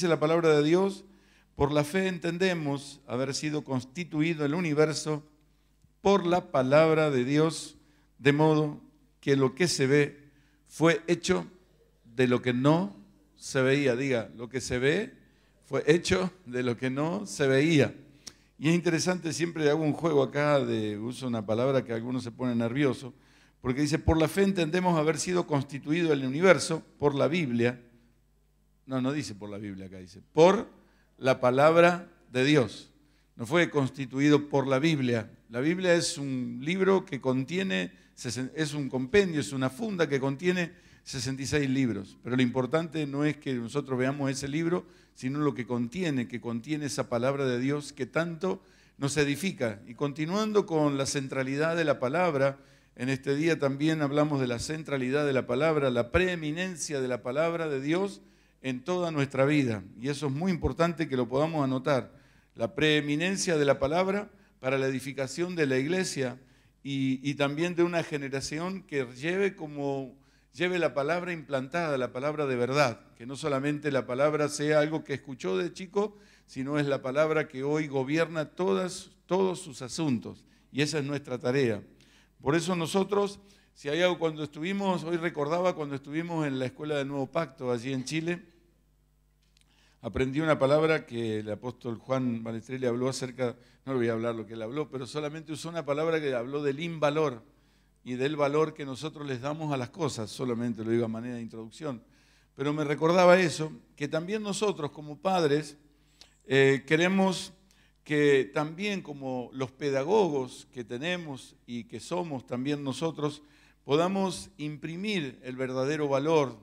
dice la palabra de Dios, por la fe entendemos haber sido constituido el universo por la palabra de Dios, de modo que lo que se ve fue hecho de lo que no se veía. Diga, lo que se ve fue hecho de lo que no se veía. Y es interesante, siempre hago un juego acá de uso una palabra que algunos se ponen nervioso, porque dice, por la fe entendemos haber sido constituido el universo, por la Biblia, no, no dice por la Biblia acá, dice por la palabra de Dios. No fue constituido por la Biblia. La Biblia es un libro que contiene, es un compendio, es una funda que contiene 66 libros. Pero lo importante no es que nosotros veamos ese libro, sino lo que contiene, que contiene esa palabra de Dios que tanto nos edifica. Y continuando con la centralidad de la palabra, en este día también hablamos de la centralidad de la palabra, la preeminencia de la palabra de Dios en toda nuestra vida. Y eso es muy importante que lo podamos anotar. La preeminencia de la palabra para la edificación de la iglesia y, también de una generación que lleve como lleve la palabra implantada, la palabra de verdad, que no solamente la palabra sea algo que escuchó de chico, sino es la palabra que hoy gobierna todas, todos sus asuntos. Y esa es nuestra tarea. Por eso nosotros, si hay algo, cuando estuvimos, hoy recordaba cuando estuvimos en la Escuela del Nuevo Pacto allí en Chile, aprendí una palabra que el apóstol Juan le habló acerca, no le voy a hablar lo que él habló, pero solamente usó una palabra que habló del invalor y del valor que nosotros les damos a las cosas, solamente lo digo a manera de introducción. Pero me recordaba eso, que también nosotros como padres eh, queremos que también como los pedagogos que tenemos y que somos también nosotros, podamos imprimir el verdadero valor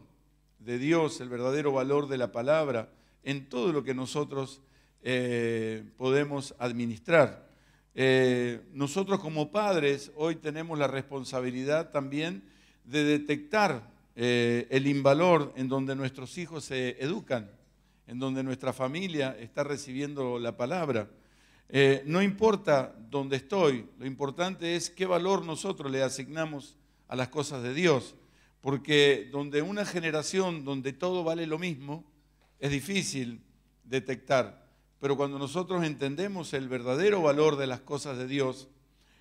de Dios, el verdadero valor de la palabra, en todo lo que nosotros eh, podemos administrar. Eh, nosotros como padres hoy tenemos la responsabilidad también de detectar eh, el invalor en donde nuestros hijos se educan, en donde nuestra familia está recibiendo la palabra. no importa dónde estoy, lo importante es qué valor nosotros le asignamos a las cosas de Dios, porque donde una generación donde todo vale lo mismo, es difícil detectar, pero cuando nosotros entendemos el verdadero valor de las cosas de Dios,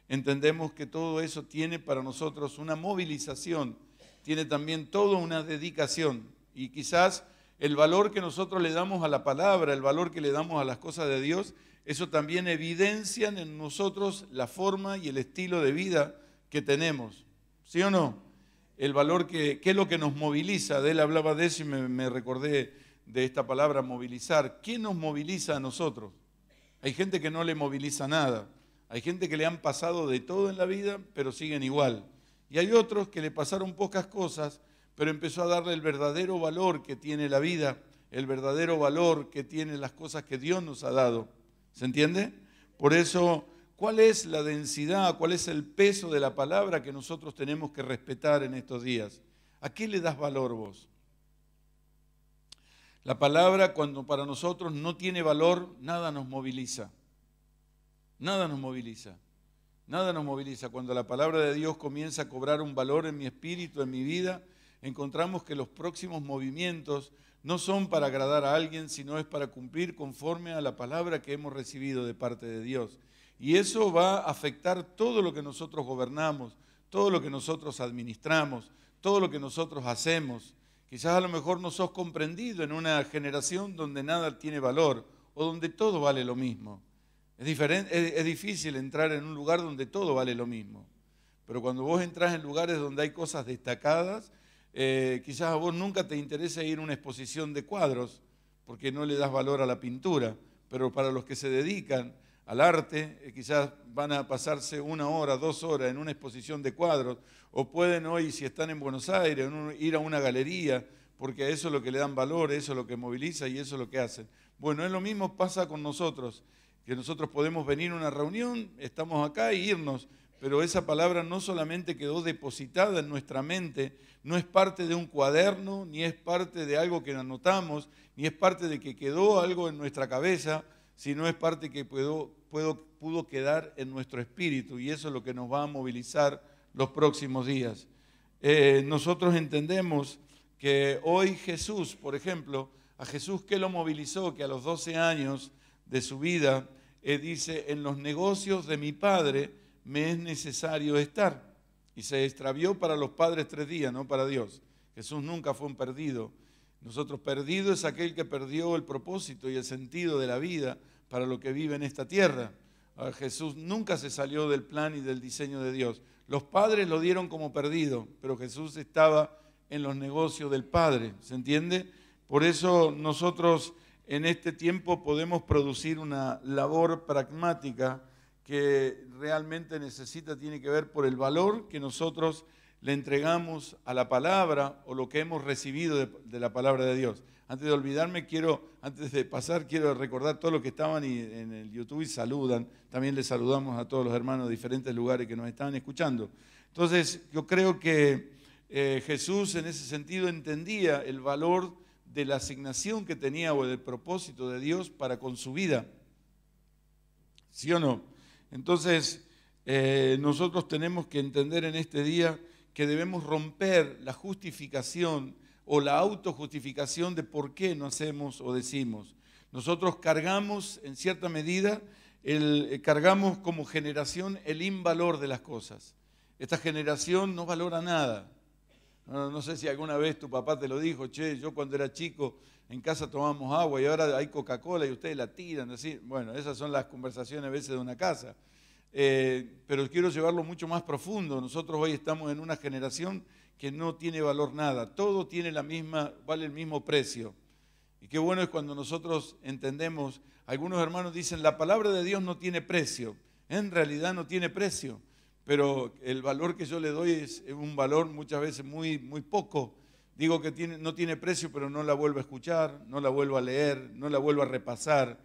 entendemos que todo eso tiene para nosotros una movilización, tiene también toda una dedicación y quizás el valor que nosotros le damos a la palabra, el valor que le damos a las cosas de Dios, eso también evidencia en nosotros la forma y el estilo de vida que tenemos. ¿Sí o no? El valor que, qué es lo que nos moviliza. De él hablaba de eso y me recordé de esta palabra movilizar. ¿Qué nos moviliza a nosotros? Hay gente que no le moviliza nada. Hay gente que le han pasado de todo en la vida, pero siguen igual. Y hay otros que le pasaron pocas cosas, pero empezó a darle el verdadero valor que tiene la vida, el verdadero valor que tienen las cosas que Dios nos ha dado. ¿Se entiende? Por eso, ¿cuál es la densidad, cuál es el peso de la palabra que nosotros tenemos que respetar en estos días? ¿A qué le das valor vos? La palabra cuando para nosotros no tiene valor, nada nos moviliza. Nada nos moviliza. Nada nos moviliza. Cuando la palabra de Dios comienza a cobrar un valor en mi espíritu, en mi vida, encontramos que los próximos movimientos no son para agradar a alguien, sino es para cumplir conforme a la palabra que hemos recibido de parte de Dios. Y eso va a afectar todo lo que nosotros gobernamos, todo lo que nosotros administramos, todo lo que nosotros hacemos. Quizás a lo mejor no sos comprendido en una generación donde nada tiene valor o donde todo vale lo mismo. Es, difícil entrar en un lugar donde todo vale lo mismo. Pero cuando vos entras en lugares donde hay cosas destacadas, eh, quizás a vos nunca te interesa ir a una exposición de cuadros porque no le das valor a la pintura. Pero para los que se dedican al arte, eh, quizás van a pasarse una hora, dos horas en una exposición de cuadros, o pueden hoy, si están en Buenos Aires, ir a una galería, porque a eso es lo que le dan valor, eso es lo que moviliza y eso es lo que hacen. Bueno, es lo mismo pasa con nosotros, que nosotros podemos venir a una reunión, estamos acá e irnos, pero esa palabra no solamente quedó depositada en nuestra mente, no es parte de un cuaderno, ni es parte de algo que anotamos, ni es parte de que quedó algo en nuestra cabeza, no es parte que puedo, puedo, pudo quedar en nuestro espíritu y eso es lo que nos va a movilizar los próximos días. Eh, nosotros entendemos que hoy Jesús, por ejemplo, a Jesús que lo movilizó, que a los 12 años de su vida, eh, dice, en los negocios de mi Padre me es necesario estar. Y se extravió para los padres tres días, no para Dios. Jesús nunca fue un perdido, nosotros perdido es aquel que perdió el propósito y el sentido de la vida para lo que vive en esta tierra. Ah, Jesús nunca se salió del plan y del diseño de Dios. Los padres lo dieron como perdido, pero Jesús estaba en los negocios del Padre, ¿se entiende? Por eso nosotros en este tiempo podemos producir una labor pragmática que realmente necesita, tiene que ver por el valor que nosotros le entregamos a la palabra o lo que hemos recibido de, la palabra de Dios. Antes de olvidarme, quiero, antes de pasar, quiero recordar todos los que estaban en el YouTube y saludan. También les saludamos a todos los hermanos de diferentes lugares que nos están escuchando. Entonces, yo creo que eh, Jesús en ese sentido entendía el valor de la asignación que tenía o del propósito de Dios para con su vida. ¿Sí o no? Entonces, eh, nosotros tenemos que entender en este día que debemos romper la justificación o la autojustificación de por qué no hacemos o decimos. Nosotros cargamos en cierta medida, eh, cargamos como generación el invalor de las cosas. Esta generación no valora nada. No, sé si alguna vez tu papá te lo dijo, che, yo cuando era chico en casa tomábamos agua y ahora hay Coca-Cola y ustedes la tiran, así. Bueno, esas son las conversaciones a veces de una casa. Eh, pero quiero llevarlo mucho más profundo. Nosotros hoy estamos en una generación que no tiene valor nada, todo tiene la misma, vale el mismo precio. Y qué bueno es cuando nosotros entendemos, algunos hermanos dicen, la palabra de Dios no tiene precio, en realidad no tiene precio, pero el valor que yo le doy es un valor muchas veces muy, muy poco. Digo que tiene, no tiene precio, pero no la vuelvo a escuchar, no la vuelvo a leer, no la vuelvo a repasar.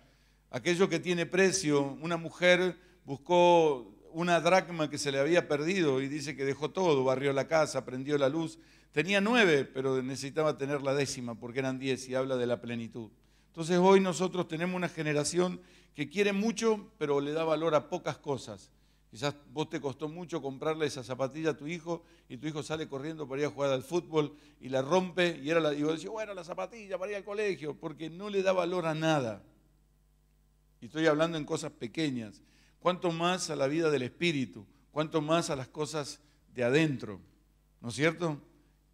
Aquello que tiene precio, una mujer buscó una dracma que se le había perdido y dice que dejó todo, barrió la casa, prendió la luz. Tenía nueve, pero necesitaba tener la décima porque eran diez y habla de la plenitud. Entonces hoy nosotros tenemos una generación que quiere mucho, pero le da valor a pocas cosas. Quizás vos te costó mucho comprarle esa zapatilla a tu hijo y tu hijo sale corriendo para ir a jugar al fútbol y la rompe y, era la, y vos decís, bueno, la zapatilla para ir al colegio, porque no le da valor a nada. Y estoy hablando en cosas pequeñas cuánto más a la vida del espíritu, cuánto más a las cosas de adentro, ¿no es cierto?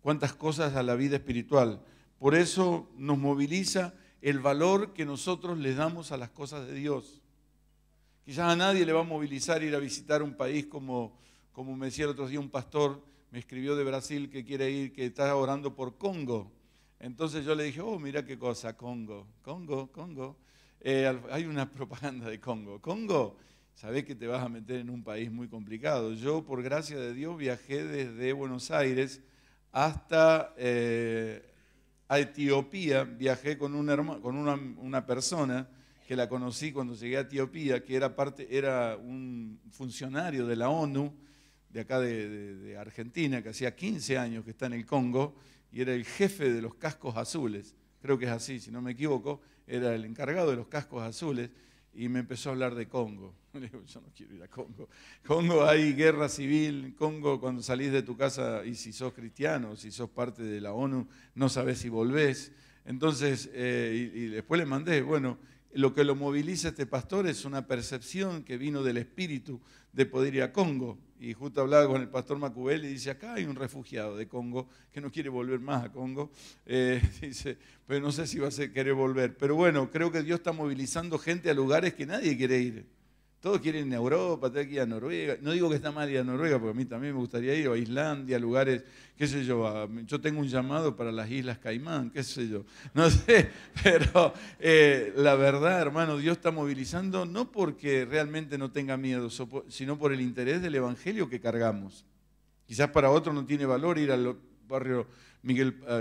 Cuántas cosas a la vida espiritual. Por eso nos moviliza el valor que nosotros le damos a las cosas de Dios. Quizás a nadie le va a movilizar ir a visitar un país como, como me decía el otro día un pastor, me escribió de Brasil que quiere ir, que está orando por Congo. Entonces yo le dije, oh, mira qué cosa, Congo, Congo, Congo. Eh, hay una propaganda de Congo. Congo, sabés que te vas a meter en un país muy complicado. Yo, por gracia de Dios, viajé desde Buenos Aires hasta eh, Etiopía, viajé con, una, persona que la conocí cuando llegué a Etiopía, que era, parte, era un funcionario de la ONU, de acá de Argentina, que hacía 15 años que está en el Congo, y era el jefe de los cascos azules, creo que es así, si no me equivoco, era el encargado de los cascos azules, y me empezó a hablar de Congo. yo no quiero ir a Congo. Congo hay guerra civil, Congo cuando salís de tu casa y si sos cristiano, si sos parte de la ONU, no sabes si volvés. Entonces, eh, y, y, después le mandé, bueno, lo que lo moviliza este pastor es una percepción que vino del espíritu de poder ir a Congo y justo hablaba con el pastor Macubel y dice, acá hay un refugiado de Congo que no quiere volver más a Congo. Eh, dice, pero no sé si va a querer volver. Pero bueno, creo que Dios está movilizando gente a lugares que nadie quiere ir. Todos quieren ir a Europa, tienen que ir a Noruega. No digo que está mal ir a Noruega, porque a mí también me gustaría ir, a Islandia, lugares, qué sé yo. yo tengo un llamado para las Islas Caimán, qué sé yo. No sé, pero eh, la verdad, hermano, Dios está movilizando no porque realmente no tenga miedo, sino por el interés del Evangelio que cargamos. Quizás para otro no tiene valor ir al barrio Miguel, uh,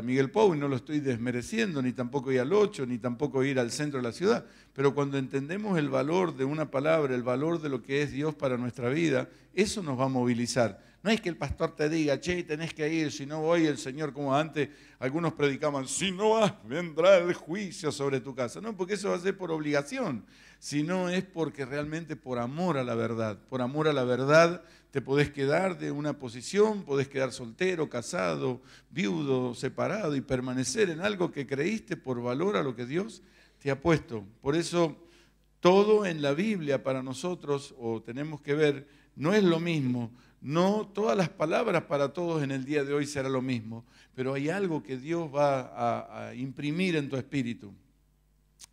y no lo estoy desmereciendo, ni tampoco ir al 8, ni tampoco ir al centro de la ciudad, pero cuando entendemos el valor de una palabra, el valor de lo que es Dios para nuestra vida, eso nos va a movilizar. No es que el pastor te diga, che, tenés que ir, si no voy, el Señor, como antes algunos predicaban, si no vas, vendrá el juicio sobre tu casa. No, porque eso va a ser por obligación, sino es porque realmente por amor a la verdad, por amor a la verdad te podés quedar de una posición, podés quedar soltero, casado, viudo, separado y permanecer en algo que creíste por valor a lo que Dios te ha puesto. Por eso todo en la Biblia para nosotros, o tenemos que ver, no es lo mismo. No todas las palabras para todos en el día de hoy será lo mismo, pero hay algo que Dios va a, a imprimir en tu espíritu.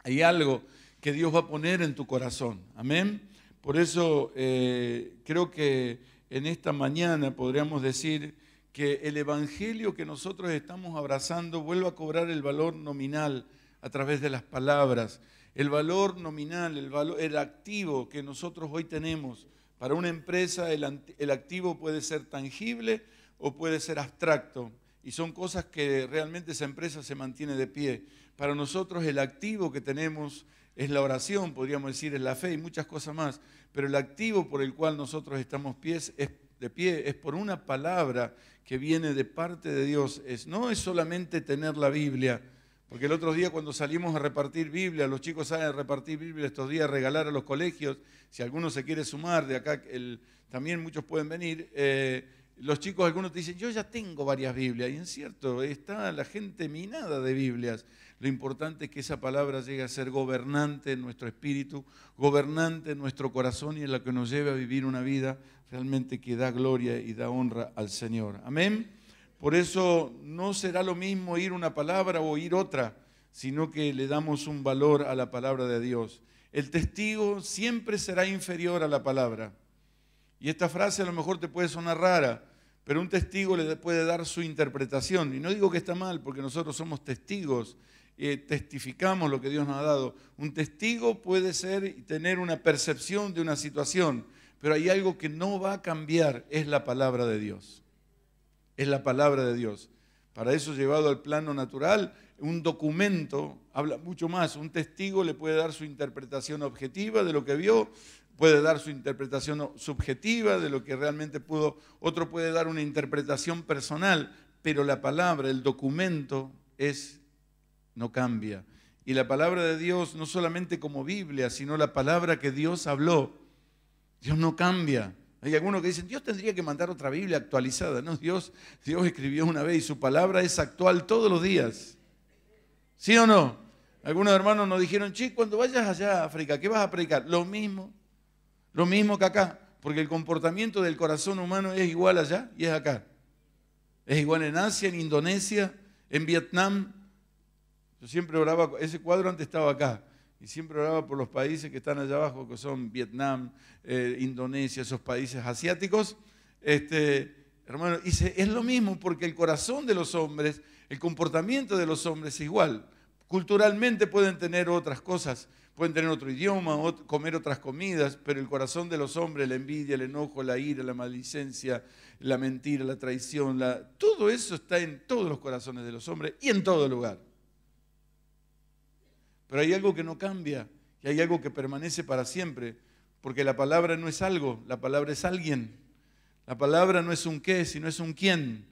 Hay algo que Dios va a poner en tu corazón. Amén. Por eso eh, creo que en esta mañana podríamos decir que el Evangelio que nosotros estamos abrazando vuelva a cobrar el valor nominal a través de las palabras, el valor nominal, el, valor, el activo que nosotros hoy tenemos. Para una empresa el activo puede ser tangible o puede ser abstracto y son cosas que realmente esa empresa se mantiene de pie. Para nosotros el activo que tenemos es la oración, podríamos decir, es la fe y muchas cosas más. Pero el activo por el cual nosotros estamos pies de pie es por una palabra que viene de parte de Dios. Es, no es solamente tener la Biblia, porque el otro día cuando salimos a repartir Biblia, los chicos saben repartir Biblia estos días, regalar a los colegios, si alguno se quiere sumar, de acá también muchos pueden venir. Eh, los chicos, algunos te dicen, yo ya tengo varias Biblias, y es cierto, está la gente minada de Biblias. Lo importante es que esa palabra llegue a ser gobernante en nuestro espíritu, gobernante en nuestro corazón y en la que nos lleve a vivir una vida realmente que da gloria y da honra al Señor. Amén. Por eso no será lo mismo oír una palabra o oír otra, sino que le damos un valor a la palabra de Dios. El testigo siempre será inferior a la palabra. Y esta frase a lo mejor te puede sonar rara, pero un testigo le puede dar su interpretación. Y no digo que está mal, porque nosotros somos testigos eh, testificamos lo que Dios nos ha dado. Un testigo puede ser y tener una percepción de una situación, pero hay algo que no va a cambiar, es la palabra de Dios. Es la palabra de Dios. Para eso llevado al plano natural, un documento habla mucho más. Un testigo le puede dar su interpretación objetiva de lo que vio, puede dar su interpretación subjetiva de lo que realmente pudo, otro puede dar una interpretación personal, pero la palabra, el documento es no cambia. Y la palabra de Dios, no solamente como Biblia, sino la palabra que Dios habló, Dios no cambia. Hay algunos que dicen, Dios tendría que mandar otra Biblia actualizada. No, Dios, Dios escribió una vez y su palabra es actual todos los días. ¿Sí o no? Algunos hermanos nos dijeron, chi cuando vayas allá a África, ¿qué vas a predicar? Lo mismo, lo mismo que acá, porque el comportamiento del corazón humano es igual allá y es acá. Es igual en Asia, en Indonesia, en Vietnam, yo siempre oraba, ese cuadro antes estaba acá, y siempre oraba por los países que están allá abajo, que son Vietnam, eh, Indonesia, esos países asiáticos. Este, hermano, dice, es lo mismo porque el corazón de los hombres, el comportamiento de los hombres es igual. Culturalmente pueden tener otras cosas, pueden tener otro idioma, comer otras comidas, pero el corazón de los hombres, la envidia, el enojo, la ira, la maldicencia, la mentira, la traición, todo eso está en todos los corazones de los hombres y en todo lugar. Pero hay algo que no cambia y hay algo que permanece para siempre, porque la palabra no es algo, la palabra es alguien. La palabra no es un qué, sino es un quién.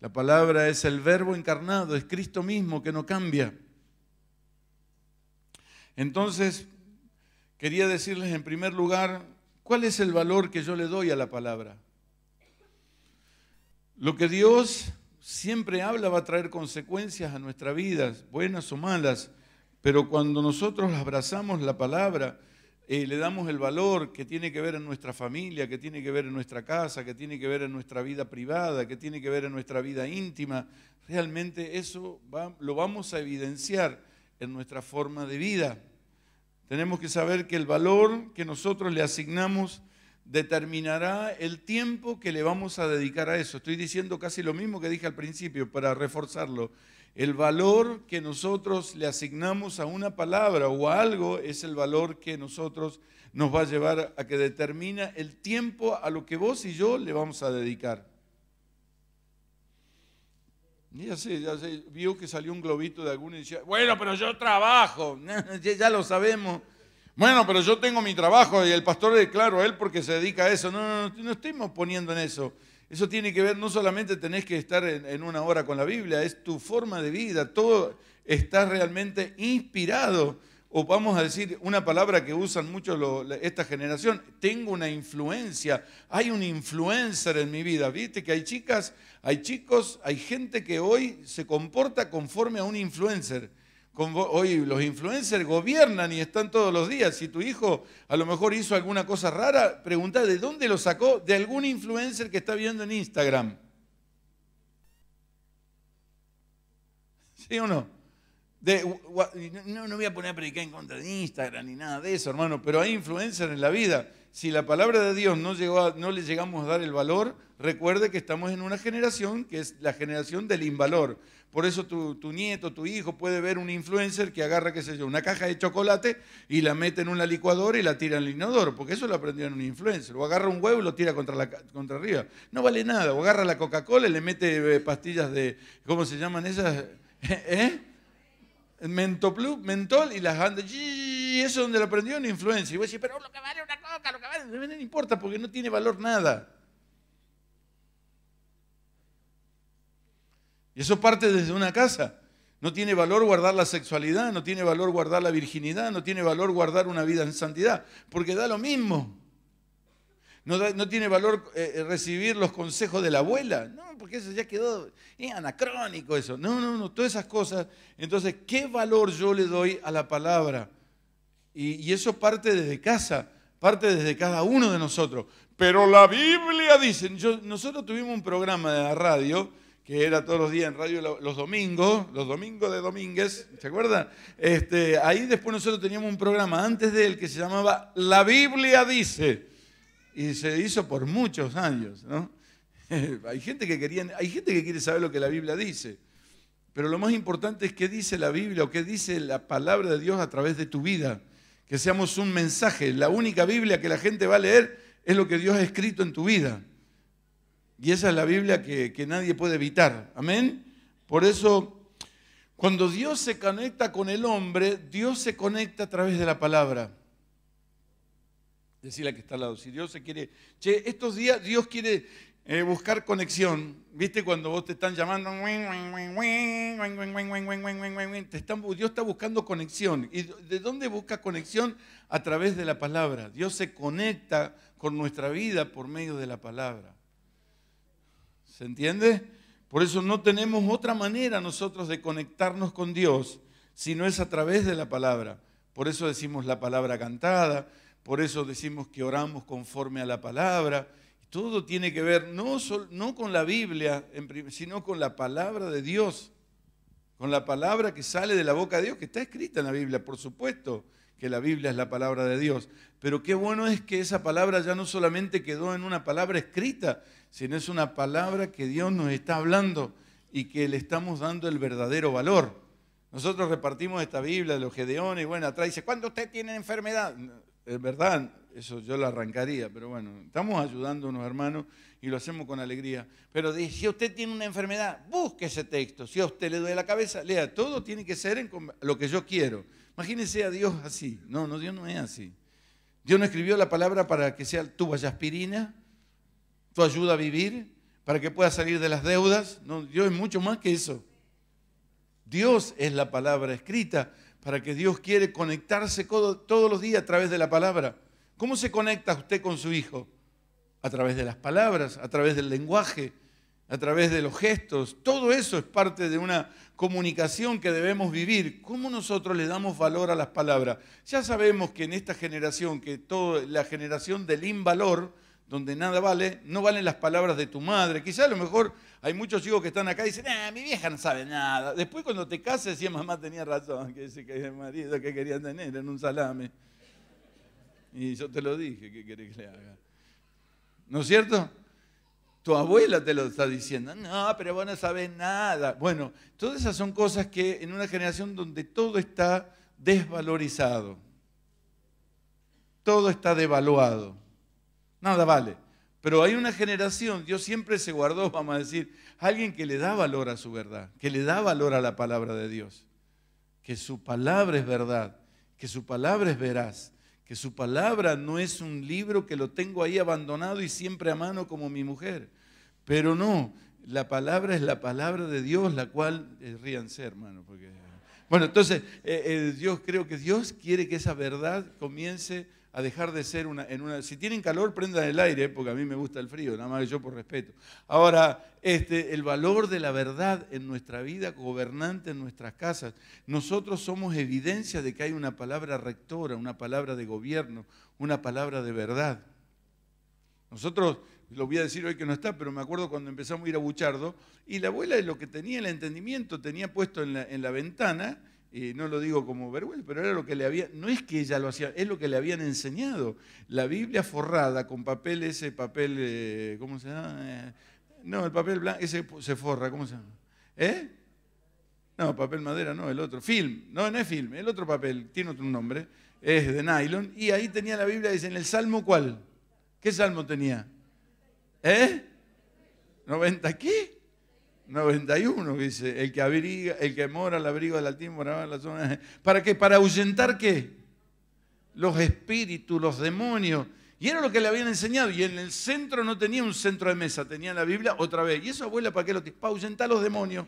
La palabra es el verbo encarnado, es Cristo mismo que no cambia. Entonces, quería decirles en primer lugar, ¿cuál es el valor que yo le doy a la palabra? Lo que Dios siempre habla va a traer consecuencias a nuestras vidas, buenas o malas. Pero cuando nosotros abrazamos la palabra, y eh, le damos el valor que tiene que ver en nuestra familia, que tiene que ver en nuestra casa, que tiene que ver en nuestra vida privada, que tiene que ver en nuestra vida íntima, realmente eso lo vamos a evidenciar en nuestra forma de vida. Tenemos que saber que el valor que nosotros le asignamos determinará el tiempo que le vamos a dedicar a eso. Estoy diciendo casi lo mismo que dije al principio para reforzarlo. El valor que nosotros le asignamos a una palabra o a algo es el valor que nosotros nos va a llevar a que determina el tiempo a lo que vos y yo le vamos a dedicar. ya sé, ya sé, vio que salió un globito de alguno y decía, bueno, pero yo trabajo, ya lo sabemos. Bueno, pero yo tengo mi trabajo y el pastor, claro, él porque se dedica a eso. No, no, no, no estemos poniendo en eso. Eso tiene que ver, no solamente tenés que estar en, una hora con la Biblia, es tu forma de vida, todo está realmente inspirado, o vamos a decir una palabra que usan mucho esta generación, tengo una influencia, hay un influencer en mi vida, viste que hay chicas, hay chicos, hay gente que hoy se comporta conforme a un influencer. Hoy los influencers gobiernan y están todos los días. Si tu hijo a lo mejor hizo alguna cosa rara, pregunta de dónde lo sacó, de algún influencer que está viendo en Instagram. ¿Sí o no? no, voy a poner a predicar en contra de Instagram ni nada de eso, hermano, pero hay influencers en la vida. Si la palabra de Dios no, no le llegamos a dar el valor, recuerde que estamos en una generación que es la generación del invalor. Por eso tu, nieto, tu hijo puede ver un influencer que agarra, qué sé yo, una caja de chocolate y la mete en una licuadora y la tira en el inodoro, porque eso lo aprendió en un influencer. O agarra un huevo y lo tira contra, la, contra arriba. No vale nada. O agarra la Coca-Cola y le mete eh, pastillas de, ¿cómo se llaman esas? ¿Eh? mentol y las anda. Y eso es donde lo aprendió un influencer. Y vos decís, pero lo que vale una coca, lo que vale, no importa porque no tiene valor nada. Y eso parte desde una casa. No tiene valor guardar la sexualidad, no tiene valor guardar la virginidad, no tiene valor guardar una vida en santidad, porque da lo mismo. No, tiene valor eh, eh, recibir los consejos de la abuela, no, porque eso ya quedó anacrónico eso. No, no, no, todas esas cosas. Entonces, ¿qué valor yo le doy a la palabra? y, eso parte desde casa, parte desde cada uno de nosotros. Pero la Biblia dice, nosotros tuvimos un programa de la radio que era todos los días en radio los domingos, los domingos de Domínguez, ¿se acuerdan? Este, ahí después nosotros teníamos un programa antes de él que se llamaba La Biblia dice, y se hizo por muchos años, ¿no? hay, gente que querían, hay gente que quiere saber lo que la Biblia dice, pero lo más importante es qué dice la Biblia o qué dice la palabra de Dios a través de tu vida, que seamos un mensaje, la única Biblia que la gente va a leer es lo que Dios ha escrito en tu vida. Y esa es la Biblia que, nadie puede evitar. Amén. Por eso, cuando Dios se conecta con el hombre, Dios se conecta a través de la palabra. Decirle que está al lado. Si Dios se quiere. Che, estos días Dios quiere eh, buscar conexión. ¿Viste cuando vos te están llamando? Dios está buscando conexión. ¿Y de dónde busca conexión? A través de la palabra. Dios se conecta con nuestra vida por medio de la palabra. ¿Se entiende? Por eso no tenemos otra manera nosotros de conectarnos con Dios si no es a través de la palabra. Por eso decimos la palabra cantada, por eso decimos que oramos conforme a la palabra. Todo tiene que ver no, no con la Biblia, sino con la palabra de Dios, con la palabra que sale de la boca de Dios, que está escrita en la Biblia, por supuesto que la Biblia es la palabra de Dios. Pero qué bueno es que esa palabra ya no solamente quedó en una palabra escrita, sino es una palabra que Dios nos está hablando y que le estamos dando el verdadero valor. Nosotros repartimos esta Biblia de los Gedeones, y bueno, atrás dice, ¿cuándo usted tiene enfermedad? Es verdad, eso yo la arrancaría, pero bueno, estamos ayudando a hermanos y lo hacemos con alegría. Pero si usted tiene una enfermedad, busque ese texto. Si a usted le duele la cabeza, lea, todo tiene que ser en lo que yo quiero. Imagínese a Dios así. No, no, Dios no es así. Dios no escribió la palabra para que sea vaya aspirina tu ayuda a vivir, para que pueda salir de las deudas. No, Dios es mucho más que eso. Dios es la palabra escrita, para que Dios quiere conectarse todos los días a través de la palabra. ¿Cómo se conecta usted con su hijo? A través de las palabras, a través del lenguaje, a través de los gestos. Todo eso es parte de una comunicación que debemos vivir. ¿Cómo nosotros le damos valor a las palabras? Ya sabemos que en esta generación, que toda la generación del invalor, donde nada vale, no valen las palabras de tu madre. Quizá a lo mejor hay muchos hijos que están acá y dicen, ah, mi vieja no sabe nada. Después cuando te cases, sí, mamá tenía razón, que ese que el marido que quería tener en un salame. Y yo te lo dije, ¿qué querés que le haga? ¿No es cierto? Tu abuela te lo está diciendo, no, pero vos no sabés nada. Bueno, todas esas son cosas que en una generación donde todo está desvalorizado, todo está devaluado nada vale. Pero hay una generación, Dios siempre se guardó, vamos a decir, alguien que le da valor a su verdad, que le da valor a la palabra de Dios, que su palabra es verdad, que su palabra es veraz, que su palabra no es un libro que lo tengo ahí abandonado y siempre a mano como mi mujer. Pero no, la palabra es la palabra de Dios, la cual, eh, ríanse hermano, porque... Bueno, entonces, eh, eh, Dios creo que Dios quiere que esa verdad comience a dejar de ser una, en una... Si tienen calor, prendan el aire, porque a mí me gusta el frío, nada más que yo por respeto. Ahora, este, el valor de la verdad en nuestra vida, gobernante en nuestras casas. Nosotros somos evidencia de que hay una palabra rectora, una palabra de gobierno, una palabra de verdad. Nosotros, lo voy a decir hoy que no está, pero me acuerdo cuando empezamos a ir a Buchardo, y la abuela lo que tenía el entendimiento, tenía puesto en la ventana y no lo digo como vergüenza, pero era lo que le había, no es que ella lo hacía, es lo que le habían enseñado. La Biblia forrada con papel, ese papel, eh, ¿cómo se llama? Eh, no, el papel blanco, ese se forra, ¿cómo se llama? ¿Eh? No, papel madera, no, el otro. Film, no, no es film, el otro papel, tiene otro nombre, es de nylon. Y ahí tenía la Biblia, dice, en el Salmo cuál? ¿Qué Salmo tenía? ¿Eh? ¿90 qué? 91 dice, el que, abriga, el que mora al abrigo de en la zona. ¿Para qué? Para ahuyentar qué? Los espíritus, los demonios. Y era lo que le habían enseñado. Y en el centro no tenía un centro de mesa, tenía la Biblia otra vez. ¿Y eso, abuela, para qué lo tiene? Para ahuyentar los demonios.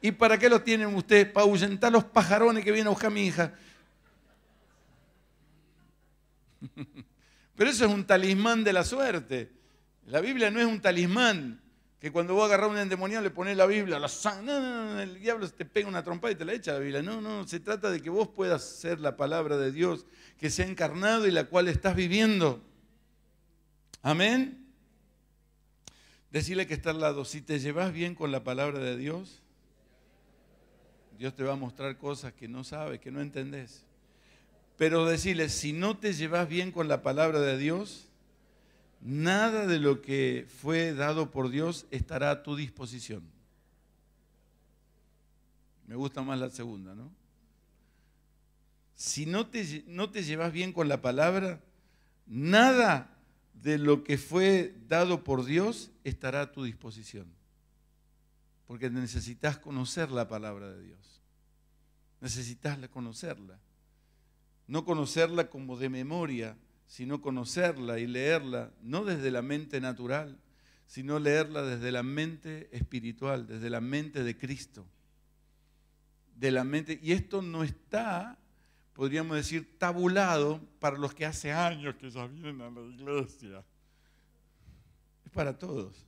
¿Y para qué lo tienen ustedes? Para ahuyentar los pajarones que vienen a buscar a mi hija. Pero eso es un talismán de la suerte. La Biblia no es un talismán, que cuando vos agarras un endemoniado le pones la Biblia, la sangre, no, no, el diablo te pega una trompa y te la echa la Biblia. No, no, se trata de que vos puedas ser la palabra de Dios que se ha encarnado y la cual estás viviendo. Amén. Decirle que está al lado, si te llevas bien con la palabra de Dios, Dios te va a mostrar cosas que no sabes, que no entendés. Pero decirle, si no te llevas bien con la palabra de Dios, nada de lo que fue dado por Dios estará a tu disposición. Me gusta más la segunda, ¿no? Si no te, no te llevas bien con la palabra, nada de lo que fue dado por Dios estará a tu disposición. Porque necesitas conocer la palabra de Dios. Necesitas conocerla. No conocerla como de memoria, sino conocerla y leerla, no desde la mente natural, sino leerla desde la mente espiritual, desde la mente de Cristo. De la mente, y esto no está, podríamos decir, tabulado para los que hace años que ya vienen a la iglesia. Es para todos.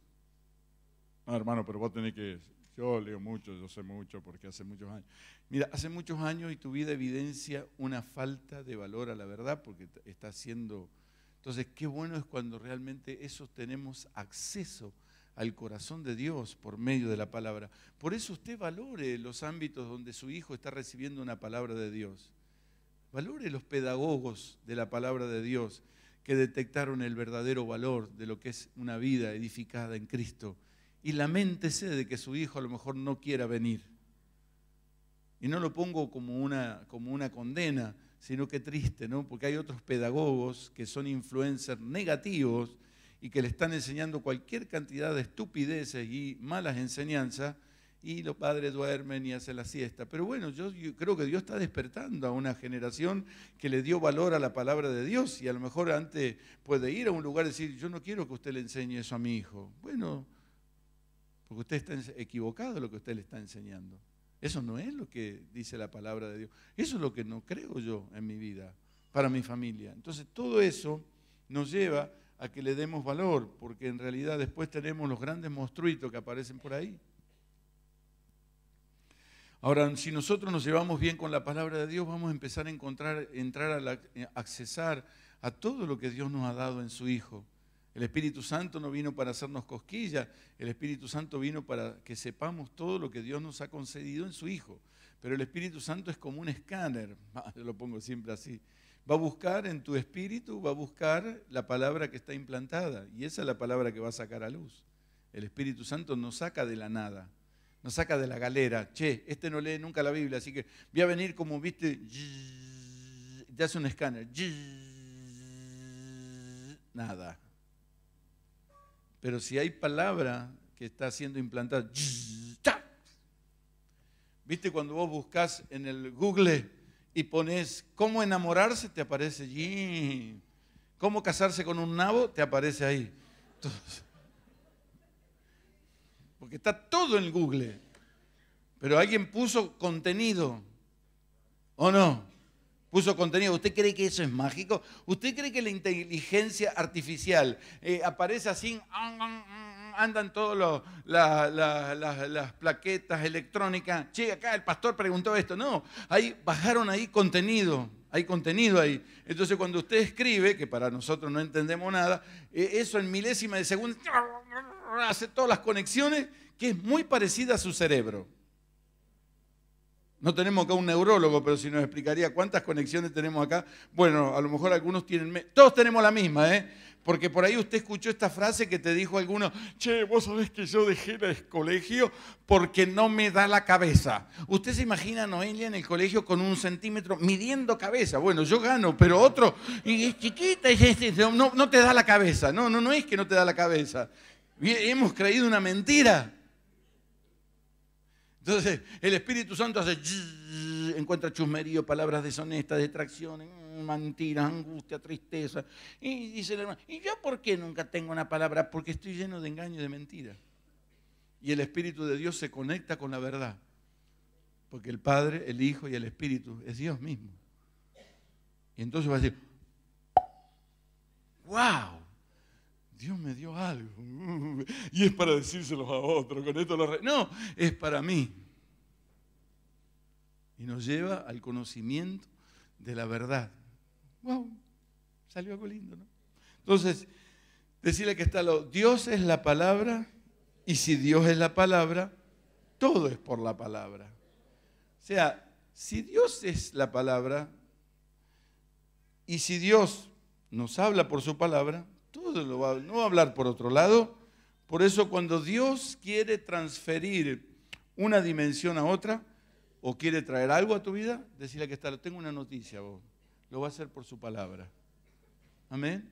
No, hermano, pero vos tenés que yo leo mucho, yo sé mucho porque hace muchos años. Mira, hace muchos años y tu vida evidencia una falta de valor a la verdad porque está siendo... Entonces, qué bueno es cuando realmente esos tenemos acceso al corazón de Dios por medio de la palabra. Por eso usted valore los ámbitos donde su hijo está recibiendo una palabra de Dios. Valore los pedagogos de la palabra de Dios que detectaron el verdadero valor de lo que es una vida edificada en Cristo y lamentese de que su hijo a lo mejor no quiera venir. Y no lo pongo como una, como una condena, sino que triste, ¿no? Porque hay otros pedagogos que son influencers negativos y que le están enseñando cualquier cantidad de estupideces y malas enseñanzas y los padres duermen y hacen la siesta. Pero bueno, yo, yo, creo que Dios está despertando a una generación que le dio valor a la palabra de Dios y a lo mejor antes puede ir a un lugar y decir, yo no quiero que usted le enseñe eso a mi hijo. Bueno, porque usted está equivocado lo que usted le está enseñando. Eso no es lo que dice la palabra de Dios. Eso es lo que no creo yo en mi vida, para mi familia. Entonces todo eso nos lleva a que le demos valor, porque en realidad después tenemos los grandes monstruitos que aparecen por ahí. Ahora, si nosotros nos llevamos bien con la palabra de Dios, vamos a empezar a encontrar, entrar a eh, accesar a todo lo que Dios nos ha dado en su Hijo. El Espíritu Santo no vino para hacernos cosquillas, el Espíritu Santo vino para que sepamos todo lo que Dios nos ha concedido en su Hijo. Pero el Espíritu Santo es como un escáner, lo pongo siempre así. Va a buscar en tu espíritu, va a buscar la palabra que está implantada y esa es la palabra que va a sacar a luz. El Espíritu Santo nos saca de la nada, nos saca de la galera. Che, este no lee nunca la Biblia, así que voy a venir como, viste, te hace un escáner. Nada pero si hay palabra que está siendo implantada, ¿viste cuando vos buscas en el Google y pones cómo enamorarse? Te aparece allí. ¿Cómo casarse con un nabo? Te aparece ahí. porque está todo en Google. Pero alguien puso contenido. ¿O no? puso contenido. ¿Usted cree que eso es mágico? ¿Usted cree que la inteligencia artificial eh, aparece así? Andan todas las plaquetas electrónicas. Che, acá el pastor preguntó esto. No, ahí bajaron ahí contenido. Hay contenido ahí. Entonces, cuando usted escribe, que para nosotros no entendemos nada, eh, eso en milésima de segundo hace todas las conexiones que es muy parecida a su cerebro. No tenemos acá un neurólogo, pero si nos explicaría cuántas conexiones tenemos acá. Bueno, a lo mejor algunos tienen... Todos tenemos la misma, ¿eh? Porque por ahí usted escuchó esta frase que te dijo alguno, che, vos sabés que yo dejé el colegio porque no me da la cabeza. Usted se imagina a Noelia en el colegio con un centímetro midiendo cabeza. Bueno, yo gano, pero otro, y es chiquita, este, no, no te da la cabeza. No, no, no es que no te da la cabeza. Hemos creído una mentira. Entonces el Espíritu Santo hace, encuentra chusmerío, palabras deshonestas, detracciones, mm, mentiras, angustia, tristeza. Y dice el hermano, ¿y yo por qué nunca tengo una palabra? Porque estoy lleno de engaño y de mentiras. Y el Espíritu de Dios se conecta con la verdad. Porque el Padre, el Hijo y el Espíritu es Dios mismo. Y entonces va a decir, wow, Dios me dio algo. Y es para decírselos a otros, Con esto lo re... No, es para mí. Y nos lleva al conocimiento de la verdad. ¡Wow! Salió algo lindo, ¿no? Entonces, decirle que está lo. Dios es la palabra. Y si Dios es la palabra, todo es por la palabra. O sea, si Dios es la palabra. Y si Dios nos habla por su palabra, no va a hablar por otro lado. Por eso cuando Dios quiere transferir una dimensión a otra o quiere traer algo a tu vida, decirle que está, tengo una noticia, vos. lo va a hacer por su palabra. Amén.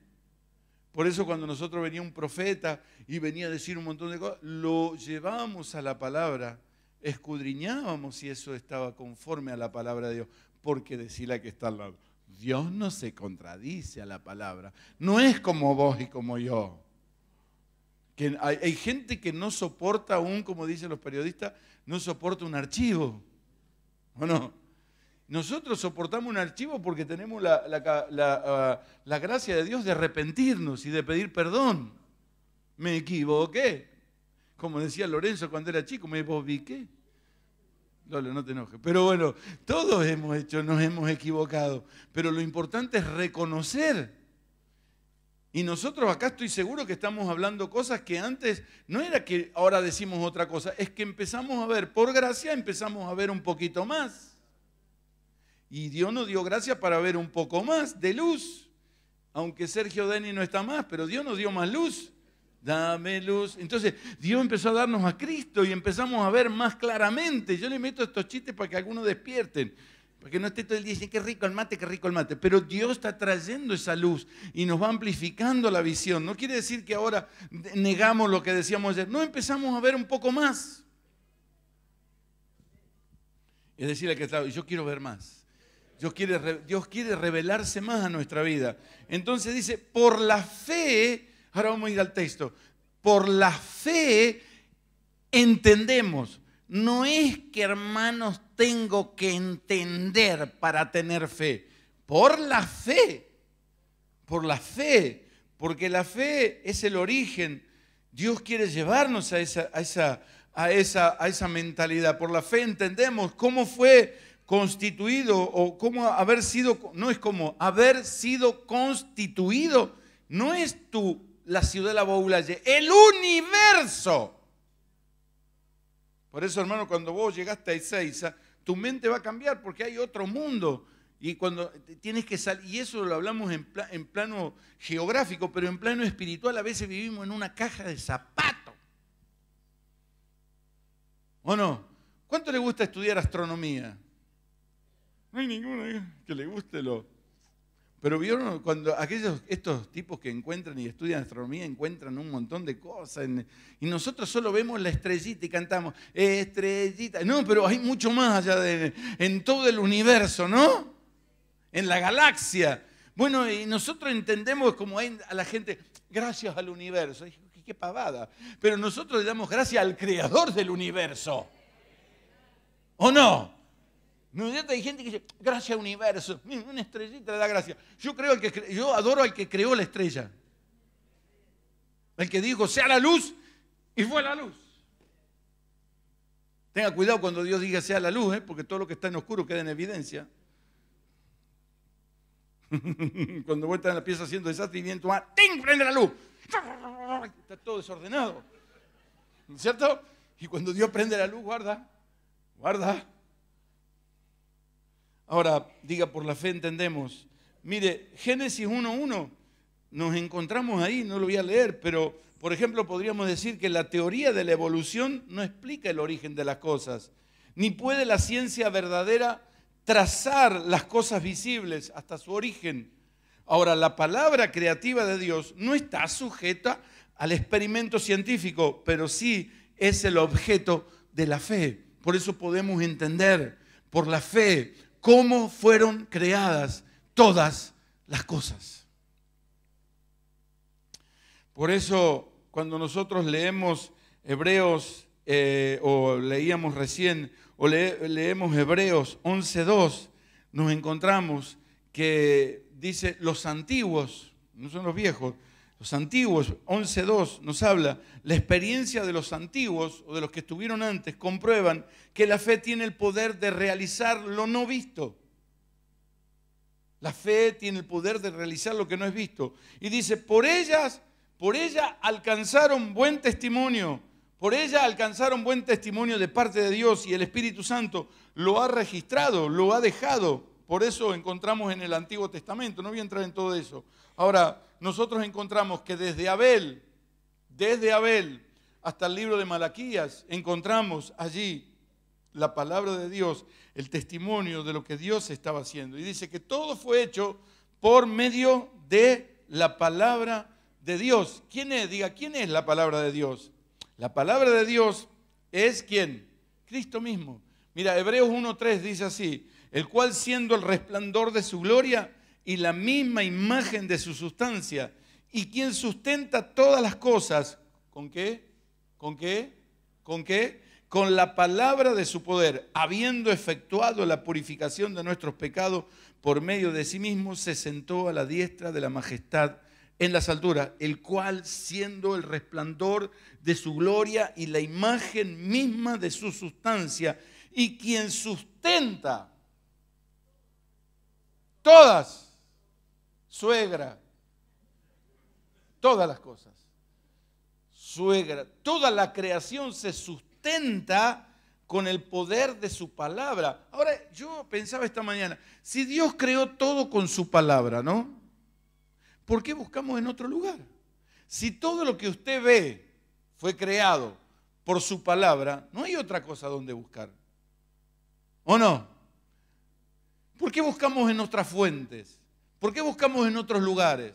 Por eso cuando nosotros venía un profeta y venía a decir un montón de cosas, lo llevábamos a la palabra, escudriñábamos si eso estaba conforme a la palabra de Dios, porque decirle que está al lado. Dios no se contradice a la palabra. No es como vos y como yo. Que hay, gente que no soporta aún, como dicen los periodistas, no soporta un archivo. ¿O no? Nosotros soportamos un archivo porque tenemos la, ah, gracia de Dios de arrepentirnos y de pedir perdón. Me equivoqué. Como decía Lorenzo cuando era chico, me bobiqué. Lolo, no te enojes. Pero bueno, todos hemos hecho, nos hemos equivocado. Pero lo importante es reconocer. Y nosotros acá estoy seguro que estamos hablando cosas que antes no era que ahora decimos otra cosa, es que empezamos a ver, por gracia empezamos a ver un poquito más. Y Dios nos dio gracia para ver un poco más de luz. Aunque Sergio Deni no está más, pero Dios nos dio más luz dame luz. Entonces Dios empezó a darnos a Cristo y empezamos a ver más claramente. Yo le meto estos chistes para que algunos despierten, para que no esté todo el día diciendo, qué rico el mate, qué rico el mate. Pero Dios está trayendo esa luz y nos va amplificando la visión. No quiere decir que ahora negamos lo que decíamos ayer, no empezamos a ver un poco más. Es decir, que yo quiero ver más. Dios quiere revelarse más a nuestra vida. Entonces dice, por la fe Ahora vamos a ir al texto. Por la fe entendemos. No es que hermanos tengo que entender para tener fe. Por la fe. Por la fe. Porque la fe es el origen. Dios quiere llevarnos a esa, esa, a esa, a esa mentalidad. Por la fe entendemos cómo fue constituido o cómo haber sido, no es como, haber sido constituido. No es tu la ciudad de la Boulaye, el universo. Por eso, hermano, cuando vos llegaste a Ezeiza, tu mente va a cambiar porque hay otro mundo. Y cuando tienes que salir, y eso lo hablamos en, en plano geográfico, pero en plano espiritual a veces vivimos en una caja de zapatos. ¿O no? ¿Cuánto le gusta estudiar astronomía? No hay ninguno ¿eh? que le guste lo, pero vieron cuando aquellos, estos tipos que encuentran y estudian astronomía encuentran un montón de cosas. y nosotros solo vemos la estrellita y cantamos, estrellita. No, pero hay mucho más allá de, en todo el universo, ¿no? En la galaxia. Bueno, y nosotros entendemos como hay a la gente, gracias al universo. qué pavada. Pero nosotros le damos gracias al creador del universo. ¿O no? ¿No Hay gente que dice, gracias universo, una estrellita le da gracia. Yo, creo que, yo adoro al que creó la estrella. El que dijo, sea la luz, y fue la luz. Tenga cuidado cuando Dios diga sea la luz, ¿eh? porque todo lo que está en oscuro queda en evidencia. cuando vuelta en la pieza haciendo desastre y viento, ¡ah! ¡ting! prende la luz. Está todo desordenado. ¿No es cierto? Y cuando Dios prende la luz, guarda, guarda. Ahora, diga, por la fe entendemos. Mire, Génesis 1.1, nos encontramos ahí, no lo voy a leer, pero por ejemplo podríamos decir que la teoría de la evolución no explica el origen de las cosas, ni puede la ciencia verdadera trazar las cosas visibles hasta su origen. Ahora, la palabra creativa de Dios no está sujeta al experimento científico, pero sí es el objeto de la fe. Por eso podemos entender por la fe cómo fueron creadas todas las cosas. Por eso, cuando nosotros leemos Hebreos, eh, o leíamos recién, o leemos Hebreos 11.2, nos encontramos que dice los antiguos, no son los viejos, los antiguos, 11.2 nos habla, la experiencia de los antiguos o de los que estuvieron antes comprueban que la fe tiene el poder de realizar lo no visto. La fe tiene el poder de realizar lo que no es visto. Y dice, por ellas, por ella alcanzaron buen testimonio. Por ella alcanzaron buen testimonio de parte de Dios y el Espíritu Santo lo ha registrado, lo ha dejado. Por eso encontramos en el Antiguo Testamento. No voy a entrar en todo eso. Ahora, nosotros encontramos que desde Abel, desde Abel hasta el libro de Malaquías, encontramos allí la palabra de Dios, el testimonio de lo que Dios estaba haciendo. Y dice que todo fue hecho por medio de la palabra de Dios. ¿Quién es? Diga, ¿quién es la palabra de Dios? La palabra de Dios es quién? Cristo mismo. Mira, Hebreos 1.3 dice así, el cual siendo el resplandor de su gloria y la misma imagen de su sustancia. Y quien sustenta todas las cosas, ¿con qué? ¿Con qué? ¿Con qué? Con la palabra de su poder, habiendo efectuado la purificación de nuestros pecados por medio de sí mismo, se sentó a la diestra de la majestad en las alturas, el cual siendo el resplandor de su gloria y la imagen misma de su sustancia, y quien sustenta todas suegra, todas las cosas. Suegra, toda la creación se sustenta con el poder de su palabra. Ahora, yo pensaba esta mañana, si Dios creó todo con su palabra, ¿no? ¿Por qué buscamos en otro lugar? Si todo lo que usted ve fue creado por su palabra, no hay otra cosa donde buscar. ¿O no? ¿Por qué buscamos en nuestras fuentes? ¿Por qué buscamos en otros lugares?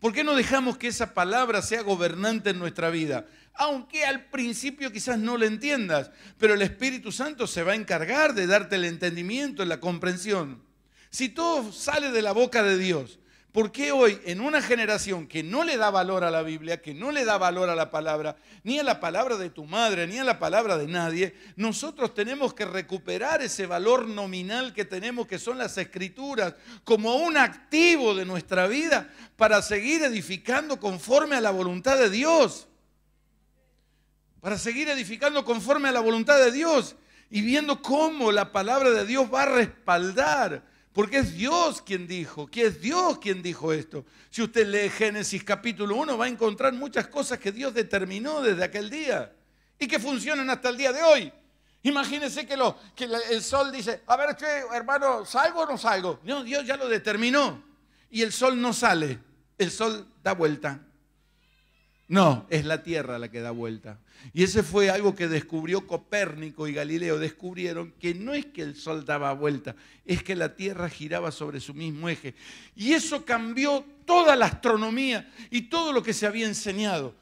¿Por qué no dejamos que esa palabra sea gobernante en nuestra vida? Aunque al principio quizás no la entiendas, pero el Espíritu Santo se va a encargar de darte el entendimiento, la comprensión. Si todo sale de la boca de Dios porque hoy en una generación que no le da valor a la Biblia, que no le da valor a la palabra, ni a la palabra de tu madre, ni a la palabra de nadie, nosotros tenemos que recuperar ese valor nominal que tenemos, que son las escrituras, como un activo de nuestra vida para seguir edificando conforme a la voluntad de Dios? Para seguir edificando conforme a la voluntad de Dios y viendo cómo la palabra de Dios va a respaldar porque es Dios quien dijo, que es Dios quien dijo esto. Si usted lee Génesis capítulo 1 va a encontrar muchas cosas que Dios determinó desde aquel día y que funcionan hasta el día de hoy. Imagínense que, lo, que el sol dice, a ver, qué, hermano, ¿salgo o no salgo? No, Dios ya lo determinó. Y el sol no sale, el sol da vuelta. No, es la Tierra la que da vuelta. Y ese fue algo que descubrió Copérnico y Galileo. Descubrieron que no es que el Sol daba vuelta, es que la Tierra giraba sobre su mismo eje. Y eso cambió toda la astronomía y todo lo que se había enseñado.